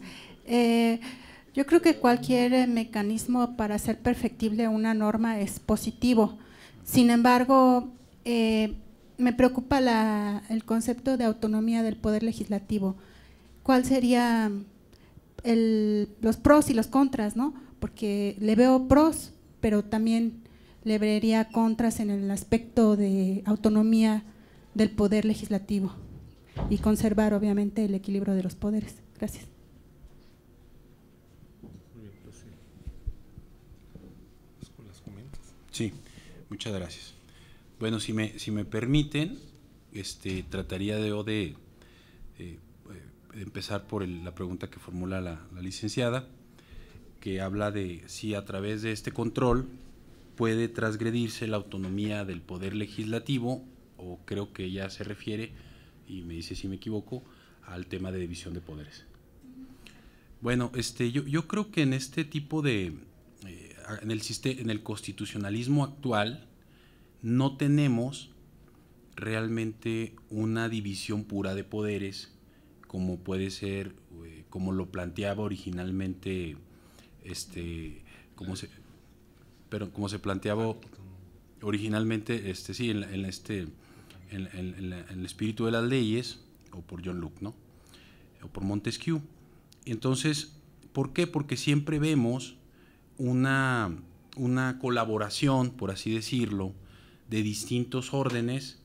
E: Eh, yo creo que cualquier eh, mecanismo para hacer perfectible una norma es positivo. Sin embargo, eh, me preocupa el concepto de autonomía del poder legislativo. ¿Cuál sería los pros y los contras, no? Porque le veo pros, pero también le vería contras en el aspecto de autonomía del poder legislativo y conservar obviamente el equilibrio de los poderes. Gracias.
B: Pues pues sí, muchas gracias. Bueno, si me, si me permiten, este, trataría de, eh, eh, de, empezar por la pregunta que formula la, la, licenciada, que habla de si a través de este control puede transgredirse la autonomía del poder legislativo, o creo que ella se refiere, y me dice si me equivoco, al tema de división de poderes. Bueno, este, yo, yo creo que en este tipo de, eh, en, el, en el constitucionalismo actual, no tenemos realmente una división pura de poderes como puede ser, eh, como lo planteaba originalmente, este, como se, pero como se planteaba originalmente, este, sí, en, este, en, en el espíritu de las leyes, o por John Luke ¿no? O por Montesquieu. Entonces, ¿por qué? Porque siempre vemos una, colaboración, por así decirlo, de distintos órdenes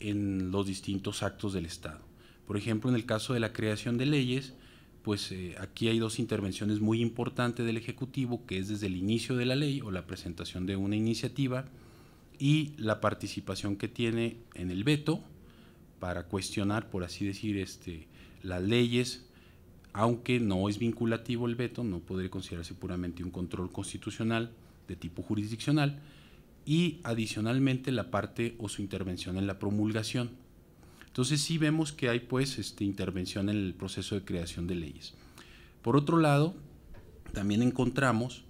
B: en los distintos actos del Estado. Por ejemplo, en el caso de la creación de leyes, pues eh, aquí hay dos intervenciones muy importantes del Ejecutivo, que es desde el inicio de la ley o la presentación de una iniciativa y la participación que tiene en el veto para cuestionar, por así decir, este, las leyes aunque no es vinculativo el veto, no podría considerarse puramente un control constitucional de tipo jurisdiccional y adicionalmente la parte o su intervención en la promulgación. Entonces sí vemos que hay pues este, intervención en el proceso de creación de leyes. Por otro lado, también encontramos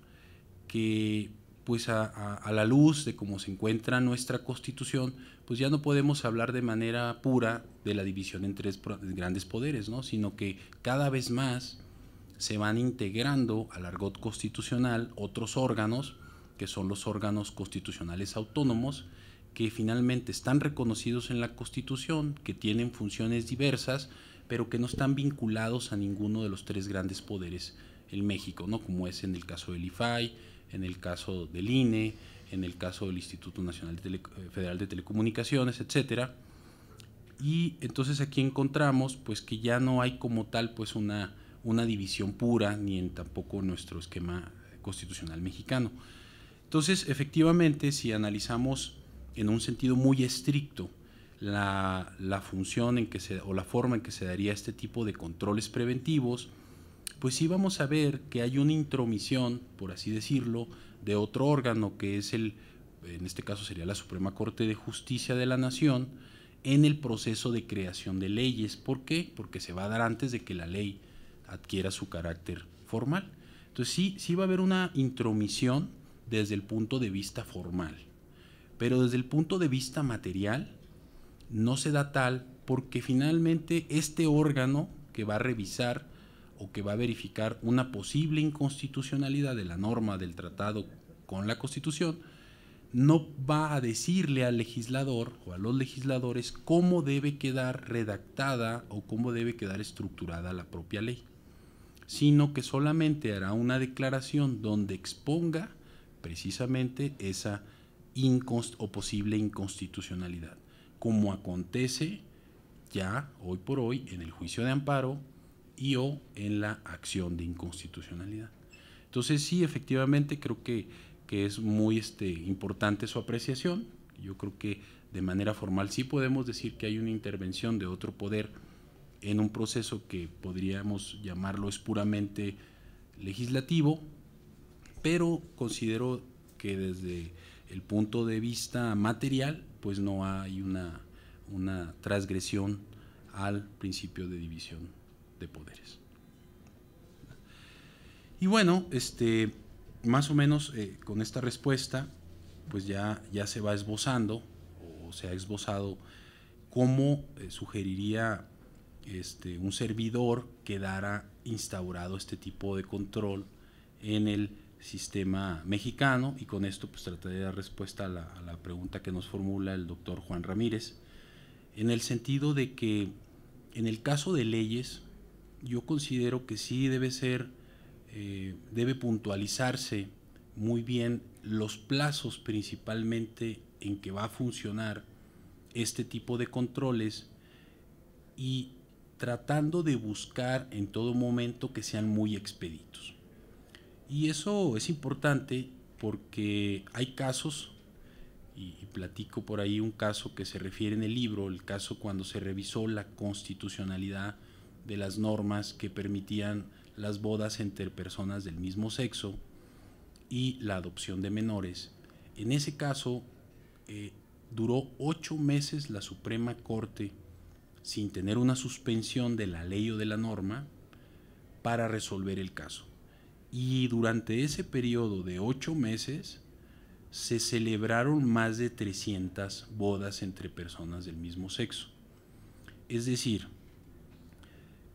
B: que pues a la luz de cómo se encuentra nuestra constitución, pues ya no podemos hablar de manera pura de la división en tres grandes poderes, ¿no? sino que cada vez más se van integrando al argot constitucional otros órganos, que son los órganos constitucionales autónomos, que finalmente están reconocidos en la Constitución, que tienen funciones diversas, pero que no están vinculados a ninguno de los tres grandes poderes en México, ¿no? como es en el caso del IFAI, en el caso del INE, en el caso del Instituto Nacional eh, Federal de Telecomunicaciones, etcétera. Y entonces aquí encontramos pues que ya no hay como tal pues una, una división pura ni en tampoco nuestro esquema constitucional mexicano. Entonces, efectivamente, si analizamos en un sentido muy estricto la, función en que se, o la forma en que se daría este tipo de controles preventivos, pues sí vamos a ver que hay una intromisión, por así decirlo, de otro órgano que es el, en este caso sería la Suprema Corte de Justicia de la Nación, en el proceso de creación de leyes. ¿Por qué? Porque se va a dar antes de que la ley adquiera su carácter formal. Entonces sí, sí va a haber una intromisión desde el punto de vista formal, pero desde el punto de vista material no se da tal porque finalmente este órgano que va a revisar o que va a verificar una posible inconstitucionalidad de la norma del tratado con la Constitución, no va a decirle al legislador o a los legisladores cómo debe quedar redactada o cómo debe quedar estructurada la propia ley, sino que solamente hará una declaración donde exponga precisamente esa o posible inconstitucionalidad, como acontece ya hoy por hoy en el juicio de amparo y o en la acción de inconstitucionalidad. Entonces sí, efectivamente, creo que, es muy este, importante su apreciación. Yo creo que de manera formal sí podemos decir que hay una intervención de otro poder en un proceso que podríamos llamarlo es puramente legislativo, pero considero que desde el punto de vista material, pues no hay una transgresión al principio de división poderes. Y bueno, este, más o menos eh, con esta respuesta, pues ya, ya se va esbozando, o se ha esbozado, cómo eh, sugeriría este, un servidor que quedara instaurado este tipo de control en el sistema mexicano y con esto pues trataré de dar respuesta a la, a la, pregunta que nos formula el doctor Juan Ramírez en el sentido de que en el caso de leyes yo considero que sí debe ser, eh, debe puntualizarse muy bien los plazos principalmente en que va a funcionar este tipo de controles y tratando de buscar en todo momento que sean muy expeditos. Y eso es importante porque hay casos, y, platico por ahí un caso que se refiere en el libro, el caso cuando se revisó la constitucionalidad de las normas que permitían las bodas entre personas del mismo sexo y la adopción de menores. En ese caso, eh, duró ocho meses la Suprema Corte sin tener una suspensión de la ley o de la norma para resolver el caso. Y durante ese periodo de ocho meses se celebraron más de 300 bodas entre personas del mismo sexo. Es decir,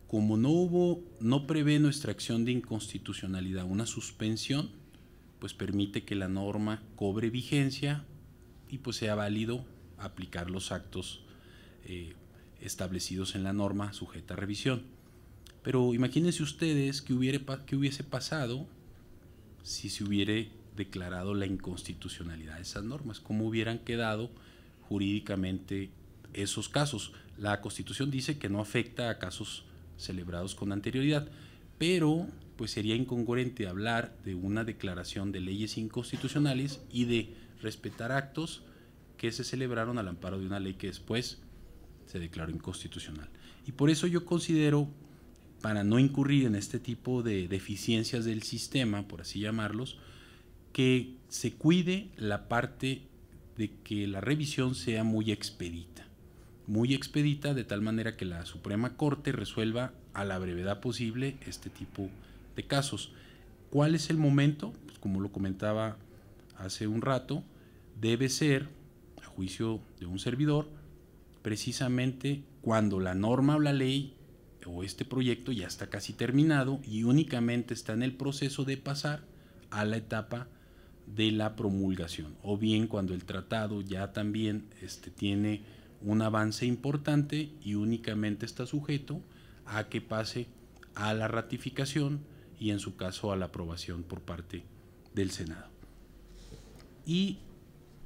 B: como no hubo, no prevé nuestra acción de inconstitucionalidad una suspensión, pues permite que la norma cobre vigencia y pues sea válido aplicar los actos eh, establecidos en la norma sujeta a revisión. Pero imagínense ustedes qué hubiese pasado si se hubiera declarado la inconstitucionalidad de esas normas, cómo hubieran quedado jurídicamente esos casos. La Constitución dice que no afecta a casos celebrados con anterioridad, pero pues sería incongruente hablar de una declaración de leyes inconstitucionales y de respetar actos que se celebraron al amparo de una ley que después se declaró inconstitucional. Y por eso yo considero, para no incurrir en este tipo de deficiencias del sistema, por así llamarlos, que se cuide la parte de que la revisión sea muy expedita muy expedita, de tal manera que la Suprema Corte resuelva a la brevedad posible este tipo de casos. ¿Cuál es el momento? Pues, como lo comentaba hace un rato, debe ser, a juicio de un servidor, precisamente cuando la norma o la ley o este proyecto ya está casi terminado y únicamente está en el proceso de pasar a la etapa de la promulgación, o bien cuando el tratado ya también este, tiene un avance importante y únicamente está sujeto a que pase a la ratificación y en su caso a la aprobación por parte del Senado. Y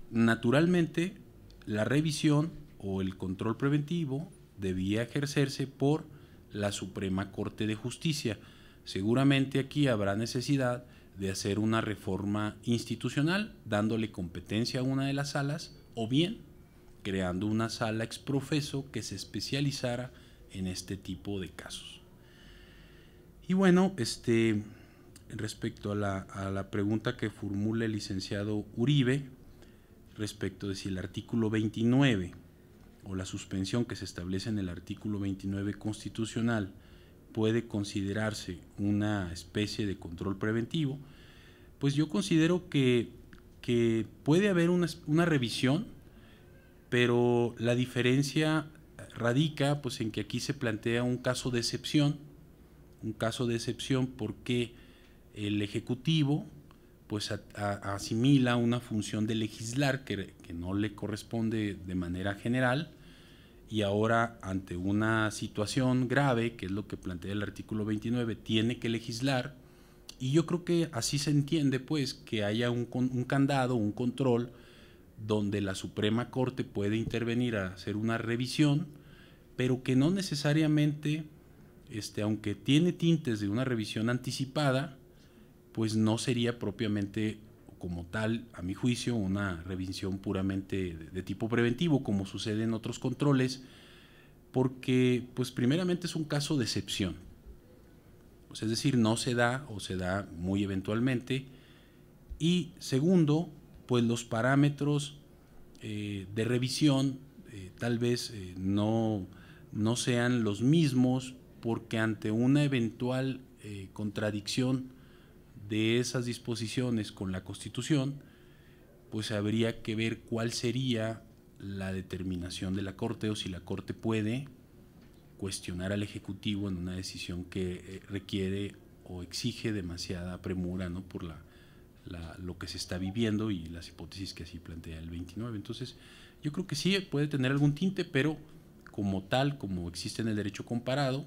B: naturalmente la revisión o el control preventivo debía ejercerse por la Suprema Corte de Justicia. Seguramente aquí habrá necesidad de hacer una reforma institucional dándole competencia a una de las salas o bien creando una sala exprofeso que se especializara en este tipo de casos. Y bueno, este, respecto a la, pregunta que formula el licenciado Uribe, respecto de si el artículo 29 o la suspensión que se establece en el artículo 29 constitucional puede considerarse una especie de control preventivo, pues yo considero que, puede haber una, una revisión pero la diferencia radica pues en que aquí se plantea un caso de excepción, un caso de excepción porque el Ejecutivo pues asimila una función de legislar que, no le corresponde de manera general y ahora ante una situación grave, que es lo que plantea el artículo 29, tiene que legislar y yo creo que así se entiende pues que haya un, un candado, un control donde la Suprema Corte puede intervenir a hacer una revisión, pero que no necesariamente, este, aunque tiene tintes de una revisión anticipada, pues no sería propiamente como tal, a mi juicio, una revisión puramente de, tipo preventivo, como sucede en otros controles, porque pues primeramente es un caso de excepción. Pues, es decir, no se da o se da muy eventualmente. Y segundo, pues los parámetros eh, de revisión eh, tal vez eh, no, no, sean los mismos porque ante una eventual contradicción de esas disposiciones con la Constitución, pues habría que ver cuál sería la determinación de la Corte o si la Corte puede cuestionar al Ejecutivo en una decisión que requiere o exige demasiada premura ¿no? por la lo que se está viviendo y las hipótesis que así plantea el 29. Entonces, yo creo que sí puede tener algún tinte, pero como tal, como existe en el derecho comparado,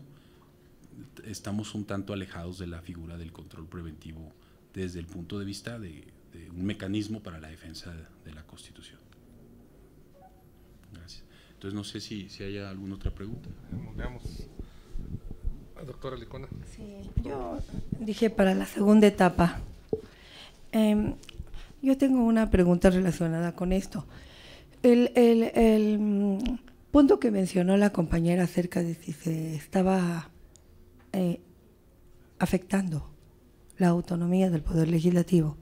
B: estamos un tanto alejados de la figura del control preventivo desde el punto de vista de, un mecanismo para la defensa de la Constitución. Gracias. Entonces, no sé si, si haya alguna otra pregunta. Veamos. Doctora Licona.
F: Sí,
E: yo dije para la segunda etapa. Em, yo tengo una pregunta relacionada con esto. El, mm, punto que mencionó la compañera acerca de si se estaba eh, afectando la autonomía del Poder Legislativo,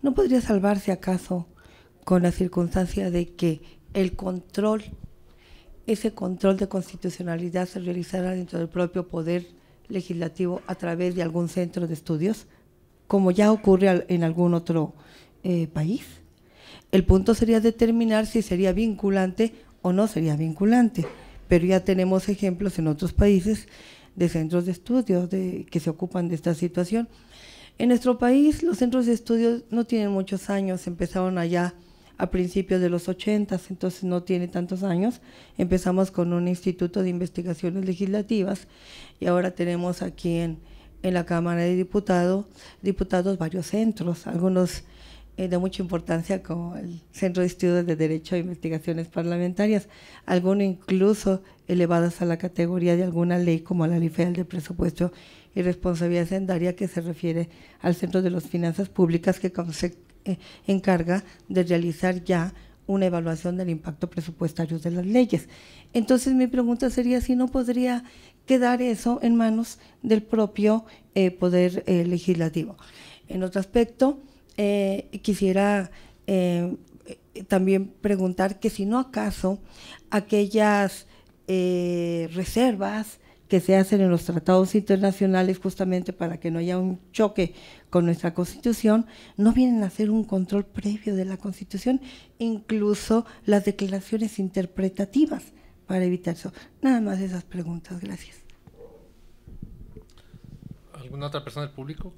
E: ¿no podría salvarse acaso con la circunstancia de que el control, ese control de constitucionalidad se realizara dentro del propio Poder Legislativo a través de algún centro de estudios? como ya ocurre en algún otro eh, país. El punto sería determinar si sería vinculante o no sería vinculante, pero ya tenemos ejemplos en otros países de centros de estudios que se ocupan de esta situación. En nuestro país los centros de estudios no tienen muchos años, empezaron allá a principios de los 80, entonces no tiene tantos años. Empezamos con un instituto de investigaciones legislativas y ahora tenemos aquí en, en la Cámara de Diputados, diputados varios centros, algunos eh, de mucha importancia como el Centro de Estudios de Derecho e Investigaciones Parlamentarias, algunos incluso elevados a la categoría de alguna ley como la Ley Federal de Presupuesto y Responsabilidad Sendaria que se refiere al Centro de las Finanzas Públicas que se eh, encarga de realizar ya una evaluación del impacto presupuestario de las leyes. Entonces mi pregunta sería si no podría quedar eso en manos del propio eh, Poder eh, Legislativo. En otro aspecto, eh, quisiera también preguntar que si no acaso aquellas reservas que se hacen en los tratados internacionales justamente para que no haya un choque con nuestra constitución, no vienen a hacer un control previo de la constitución, incluso las declaraciones interpretativas para evitar eso. Nada más esas preguntas, gracias.
A: ¿Alguna otra persona del público?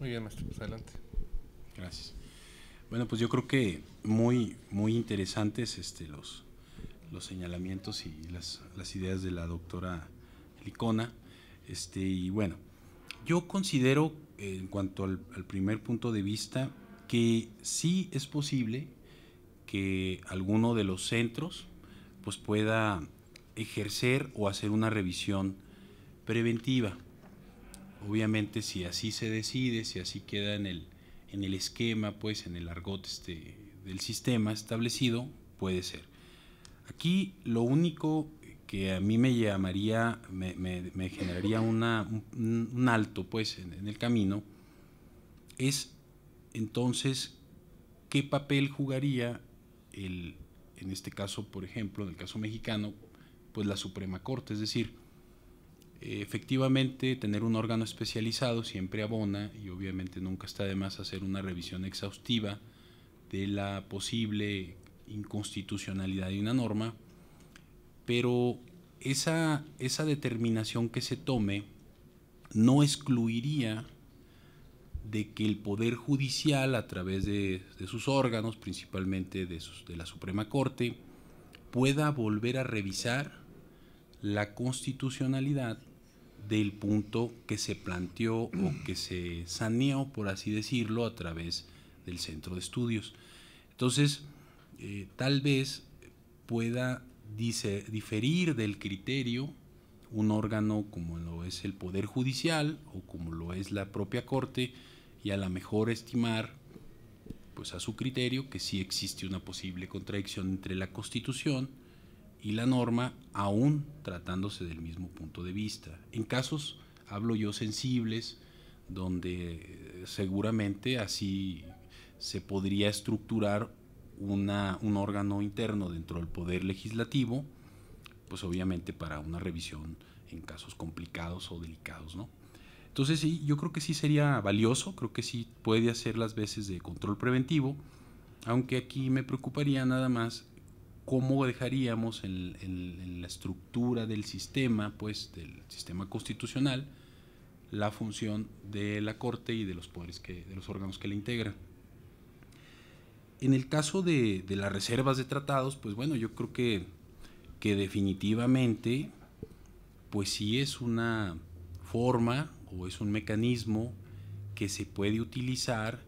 A: Muy bien, maestro, pues adelante.
B: Gracias. Bueno, pues yo creo que muy, muy interesantes este, los, los señalamientos y las, las ideas de la doctora Licona. Este, y bueno, yo considero, en cuanto al, al primer punto de vista, que sí es posible que alguno de los centros pues pueda ejercer o hacer una revisión preventiva. Obviamente si así se decide, si así queda en el, en el esquema, pues en el argot este, del sistema establecido, puede ser. Aquí lo único que a mí me llamaría, me, generaría un, alto pues en el camino, es entonces qué papel jugaría el, en este caso, por ejemplo, en el caso mexicano, pues la Suprema Corte, es decir, efectivamente tener un órgano especializado siempre abona y obviamente nunca está de más hacer una revisión exhaustiva de la posible inconstitucionalidad de una norma, pero esa, esa determinación que se tome no excluiría de que el Poder Judicial, a través de, sus órganos, principalmente de, la Suprema Corte, pueda volver a revisar la constitucionalidad del punto que se planteó o que se saneó, por así decirlo, a través del centro de estudios. Entonces, eh, tal vez pueda diferir del criterio un órgano como lo es el Poder Judicial o como lo es la propia Corte, y a lo mejor estimar pues a su criterio que sí existe una posible contradicción entre la Constitución y la norma, aún tratándose del mismo punto de vista. En casos, hablo yo, sensibles, donde eh, seguramente así se podría estructurar un órgano interno dentro del poder legislativo, pues obviamente para una revisión en casos complicados o delicados, ¿no? Entonces sí, yo creo que sí sería valioso, creo que sí puede hacer las veces de control preventivo, aunque aquí me preocuparía nada más cómo dejaríamos en, la estructura del sistema, pues del sistema constitucional, la función de la Corte y de los poderes que, de los órganos que la integran. En el caso de, las reservas de tratados, pues bueno, yo creo que, que definitivamente, pues sí es una forma o es un mecanismo que se puede utilizar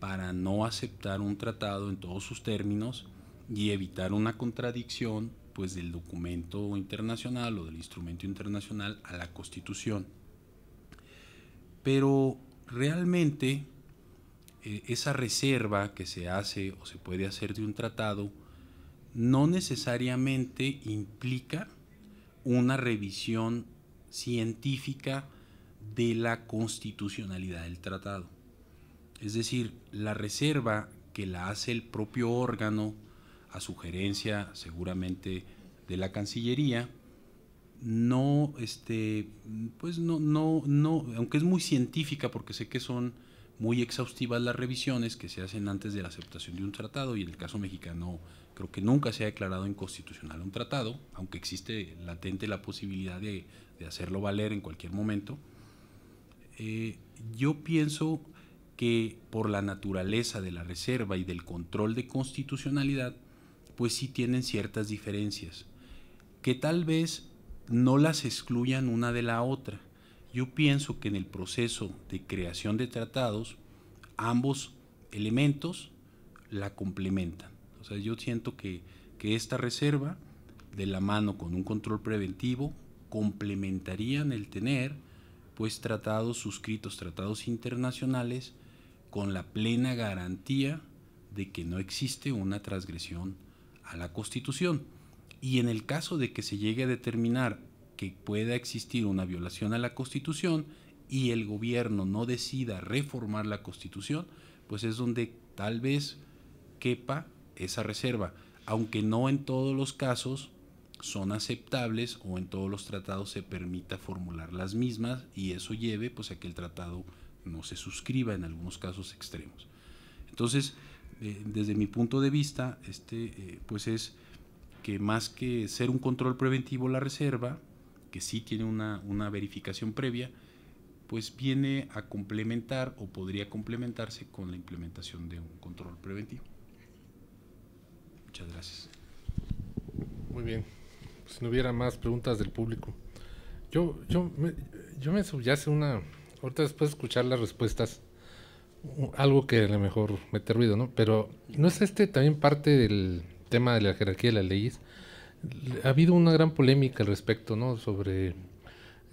B: para no aceptar un tratado en todos sus términos y evitar una contradicción pues del documento internacional o del instrumento internacional a la Constitución. Pero realmente eh, esa reserva que se hace o se puede hacer de un tratado no necesariamente implica una revisión científica de la constitucionalidad del tratado. Es decir, la reserva que la hace el propio órgano, a sugerencia seguramente de la Cancillería, no, este, pues no, no, no, aunque es muy científica, porque sé que son muy exhaustivas las revisiones que se hacen antes de la aceptación de un tratado, y en el caso mexicano creo que nunca se ha declarado inconstitucional un tratado, aunque existe latente la posibilidad de, de hacerlo valer en cualquier momento eh, yo pienso que por la naturaleza de la reserva y del control de constitucionalidad, pues sí tienen ciertas diferencias, que tal vez no las excluyan una de la otra. Yo pienso que en el proceso de creación de tratados, ambos elementos la complementan. O sea, yo siento que, que esta reserva, de la mano con un control preventivo, complementarían el tener pues tratados suscritos, tratados internacionales, con la plena garantía de que no existe una transgresión a la Constitución. Y en el caso de que se llegue a determinar que pueda existir una violación a la Constitución y el gobierno no decida reformar la Constitución, pues es donde tal vez quepa esa reserva, aunque no en todos los casos son aceptables o en todos los tratados se permita formular las mismas y eso lleve pues a que el tratado no se suscriba en algunos casos extremos. Entonces, eh, desde mi punto de vista, este eh, pues es que más que ser un control preventivo la reserva, que sí tiene una, una verificación previa, pues viene a complementar o podría complementarse con la implementación de un control preventivo. Muchas gracias.
A: Muy bien si no hubiera más preguntas del público. Yo, yo, me, subyace una, ahorita después de escuchar las respuestas, algo que a lo mejor mete ruido, ¿no? Pero ¿no es este también parte del tema de la jerarquía de las leyes? Ha habido una gran polémica al respecto, ¿no? Sobre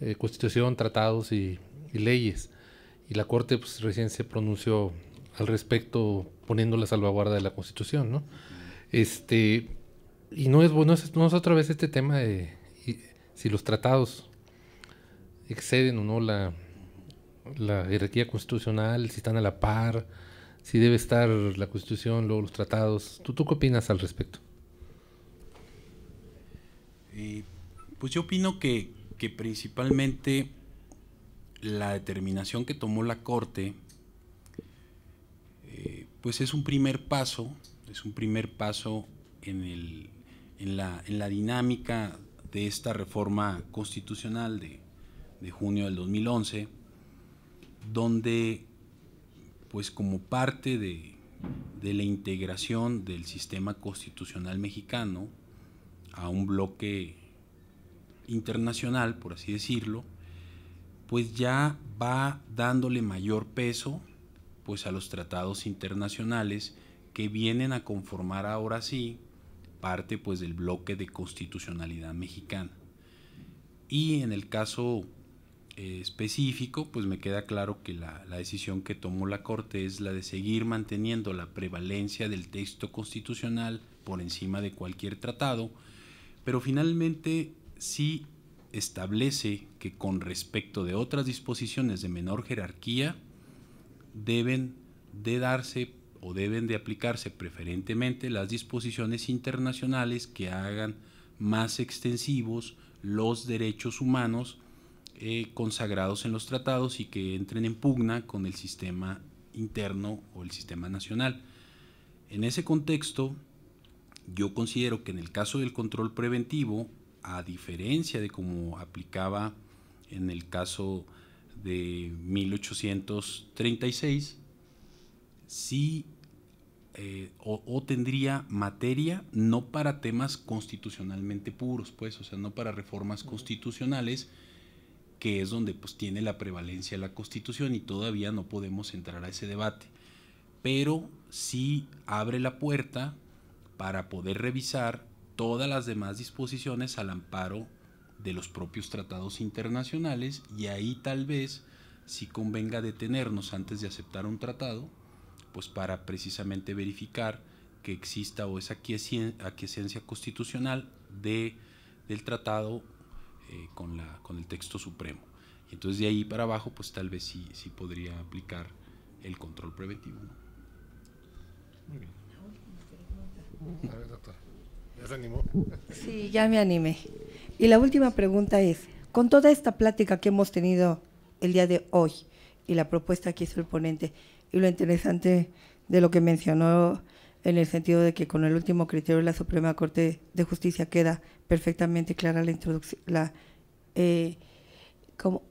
A: eh, constitución, tratados y, y, leyes. Y la Corte pues, recién se pronunció al respecto poniendo la salvaguarda de la constitución, ¿no? Este, y no es bueno, no es otra vez este tema de si los tratados exceden o no la, la jerarquía constitucional, si están a la par, si debe estar la constitución, luego los tratados. ¿Tú, tú qué opinas al respecto?
B: Eh, pues yo opino que, principalmente la determinación que tomó la Corte, eh, pues es un primer paso, es un primer paso en el, en la, dinámica de esta reforma constitucional de, junio del 2011, donde, pues como parte de, de la integración del sistema constitucional mexicano a un bloque internacional, por así decirlo, pues ya va dándole mayor peso pues a los tratados internacionales que vienen a conformar ahora sí parte pues del bloque de constitucionalidad mexicana. Y en el caso eh, específico, pues me queda claro que la, la decisión que tomó la Corte es la de seguir manteniendo la prevalencia del texto constitucional por encima de cualquier tratado, pero finalmente sí establece que con respecto de otras disposiciones de menor jerarquía deben de darse o deben de aplicarse preferentemente las disposiciones internacionales que hagan más extensivos los derechos humanos eh, consagrados en los tratados y que entren en pugna con el sistema interno o el sistema nacional. En ese contexto, yo considero que en el caso del control preventivo, a diferencia de como aplicaba en el caso de 1836, sí eh, o, tendría materia no para temas constitucionalmente puros, pues, o sea, no para reformas constitucionales, que es donde pues tiene la prevalencia la constitución y todavía no podemos entrar a ese debate, pero sí abre la puerta para poder revisar todas las demás disposiciones al amparo de los propios tratados internacionales y ahí tal vez si convenga detenernos antes de aceptar un tratado pues para precisamente verificar que exista o esa aquiescencia constitucional de, del tratado eh, con, la, con el texto supremo. Y entonces de ahí para abajo, pues tal vez sí, sí podría aplicar el control preventivo.
A: Muy bien. A ver,
E: ¿Ya Sí, ya me animé. Y la última pregunta es, con toda esta plática que hemos tenido el día de hoy y la propuesta que hizo el ponente, y lo interesante de lo que mencionó en el sentido de que con el último criterio de la Suprema Corte de Justicia queda perfectamente clara la introducción, la, eh, como,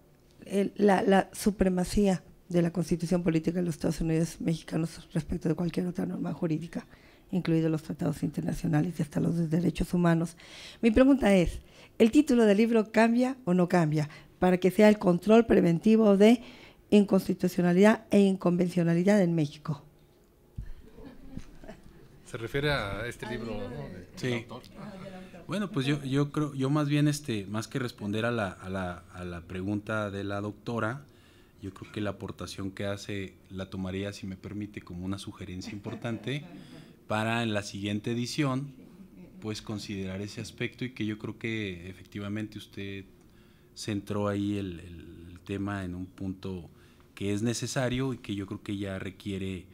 E: eh, la, la, supremacía de la Constitución Política de los Estados Unidos mexicanos respecto de cualquier otra norma jurídica, incluidos los tratados internacionales y hasta los de derechos humanos. Mi pregunta es, ¿el título del libro cambia o no cambia para que sea el control preventivo de inconstitucionalidad e inconvencionalidad en México.
A: Se refiere a este libro, ¿no? sí.
B: Bueno, pues yo, yo creo, yo más bien, este, más que responder a la, a, la, a la pregunta de la doctora, yo creo que la aportación que hace la tomaría, si me permite, como una sugerencia importante para en la siguiente edición, pues considerar ese aspecto y que yo creo que efectivamente usted centró ahí el, el tema en un punto que es necesario y que yo creo que ya requiere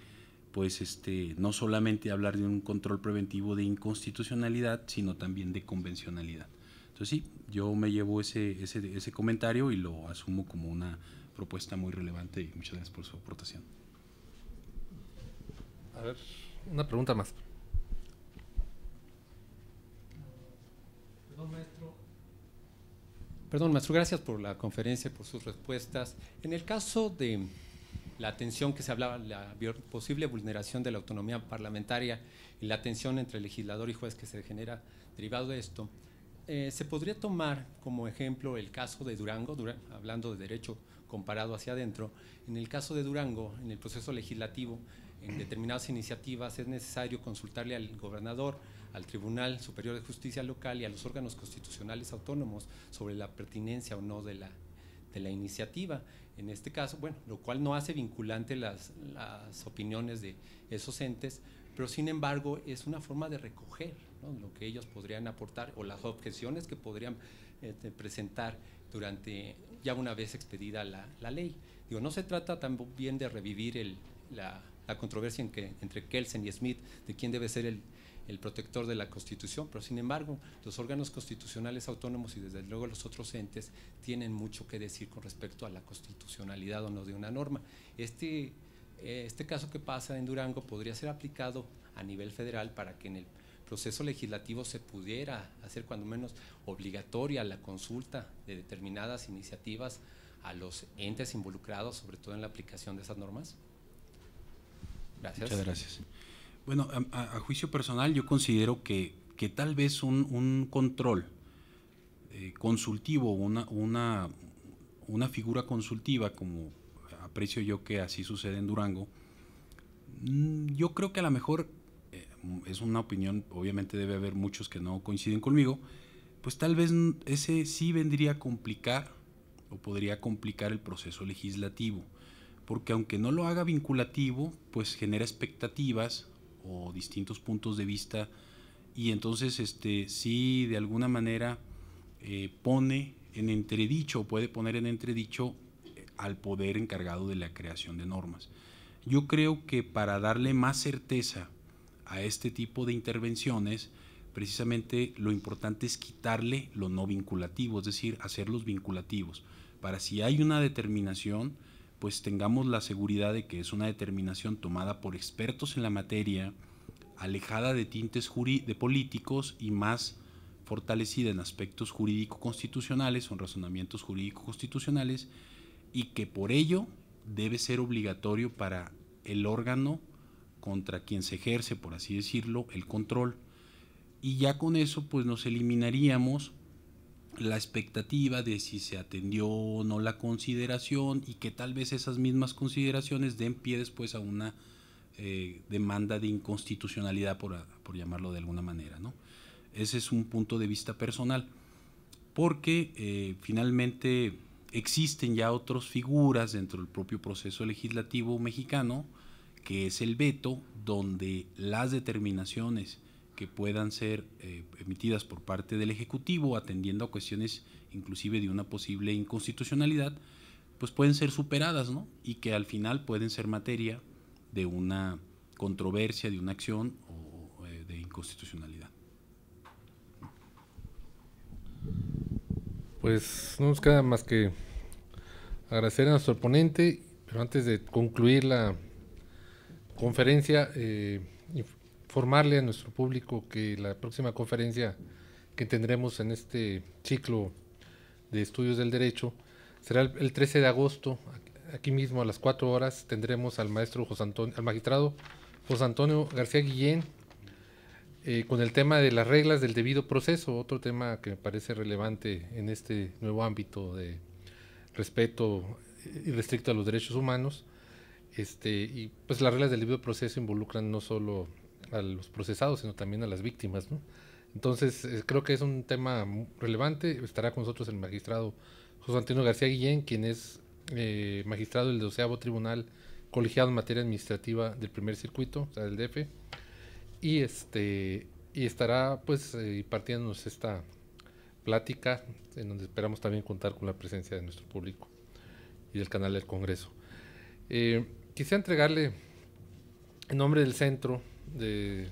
B: pues este no solamente hablar de un control preventivo de inconstitucionalidad, sino también de convencionalidad. Entonces sí, yo me llevo ese, ese, ese comentario y lo asumo como una propuesta muy relevante y muchas gracias por su aportación.
A: A ver,
F: una pregunta más.
A: Perdón, maestro.
F: Perdón, maestro, gracias por la conferencia por sus respuestas. En el caso de la tensión que se hablaba, la posible vulneración de la autonomía parlamentaria y la tensión entre legislador y juez que se genera derivado de esto, eh, se podría tomar como ejemplo el caso de Durango, hablando de derecho comparado hacia adentro, en el caso de Durango, en el proceso legislativo, en determinadas iniciativas es necesario consultarle al gobernador, al Tribunal Superior de Justicia Local y a los órganos constitucionales autónomos sobre la pertinencia o no de la, de la iniciativa. En este caso, bueno, lo cual no hace vinculante las, opiniones de esos entes, pero sin embargo es una forma de recoger lo que ellos podrían aportar o las objeciones que podrían este, presentar durante ya una vez expedida la, ley. Digo, no se trata también de revivir la, la, controversia entre Kelsen y Smith de quién debe ser el el protector de la Constitución, pero sin embargo los órganos constitucionales autónomos y desde luego los otros entes tienen mucho que decir con respecto a la constitucionalidad o no de una norma. Este, eh, este caso que pasa en Durango podría ser aplicado a nivel federal para que en el proceso legislativo se pudiera hacer cuando menos obligatoria la consulta de determinadas iniciativas a los entes involucrados, sobre todo en la aplicación de esas normas?
B: Gracias. Muchas gracias. Bueno, a, juicio personal yo considero que, tal vez un, control eh, consultivo, una, una, figura consultiva, como aprecio yo que así sucede en Durango, mm, yo creo que a lo mejor, eh, es una opinión, obviamente debe haber muchos que no coinciden conmigo, pues tal vez ese sí vendría a complicar o podría complicar el proceso legislativo, porque aunque no lo haga vinculativo, pues genera expectativas o distintos puntos de vista y entonces este sí de alguna manera eh, pone en entredicho puede poner en entredicho eh, al poder encargado de la creación de normas yo creo que para darle más certeza a este tipo de intervenciones precisamente lo importante es quitarle lo no vinculativo es decir hacerlos vinculativos para si hay una determinación pues tengamos la seguridad de que es una determinación tomada por expertos en la materia, alejada de tintes de políticos y más fortalecida en aspectos jurídico-constitucionales o en razonamientos jurídico-constitucionales y que por ello debe ser obligatorio para el órgano contra quien se ejerce, por así decirlo, el control. Y ya con eso pues nos eliminaríamos la expectativa de si se atendió o no la consideración y que tal vez esas mismas consideraciones den pie después a una eh, demanda de inconstitucionalidad, por, llamarlo de alguna manera. ¿no? Ese es un punto de vista personal, porque eh, finalmente existen ya otras figuras dentro del propio proceso legislativo mexicano, que es el veto, donde las determinaciones que puedan ser eh, emitidas por parte del Ejecutivo, atendiendo a cuestiones inclusive de una posible inconstitucionalidad, pues pueden ser superadas, ¿no? Y que al final pueden ser materia de una controversia, de una acción o eh, de inconstitucionalidad.
A: Pues no nos queda más que agradecer a nuestro ponente, pero antes de concluir la conferencia, eh, informarle a nuestro público que la próxima conferencia que tendremos en este ciclo de estudios del derecho será el, 13 de agosto, aquí mismo a las 4 horas, tendremos al maestro José Antonio, al magistrado José Antonio García Guillén, eh, con el tema de las reglas del debido proceso, otro tema que me parece relevante en este nuevo ámbito de respeto y restricto a los derechos humanos. Este, y pues las reglas del debido proceso involucran no solo a los procesados, sino también a las víctimas. Entonces, eh, creo que es un tema relevante. Estará con nosotros el magistrado José Antonio García Guillén, quien es eh, magistrado del 12 Tribunal Colegiado en Materia Administrativa del Primer Circuito, o sea, del DF. Y, este, y estará pues eh, partiendo esta plática en donde esperamos también contar con la presencia de nuestro público y del canal del Congreso. quisiera entregarle en nombre del centro de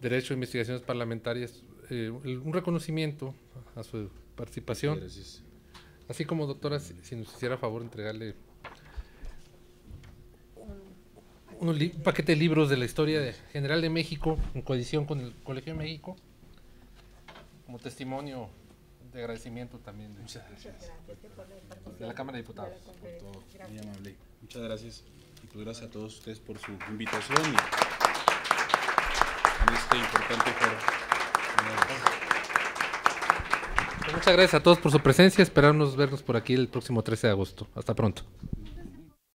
A: Derecho de Investigaciones Parlamentarias eh, un reconocimiento a su participación. Así como, doctora, si, nos hiciera favor entregarle un, paquete de libros de la historia de general de México en cohesión con el Colegio de México, como testimonio de agradecimiento también. De,
B: la Cámara de Diputados. Muchas gracias. Y pues gracias a todos ustedes por su invitación. Este
A: pues muchas gracias a todos por su presencia. Esperamos vernos por aquí el próximo 13 de agosto. Hasta pronto.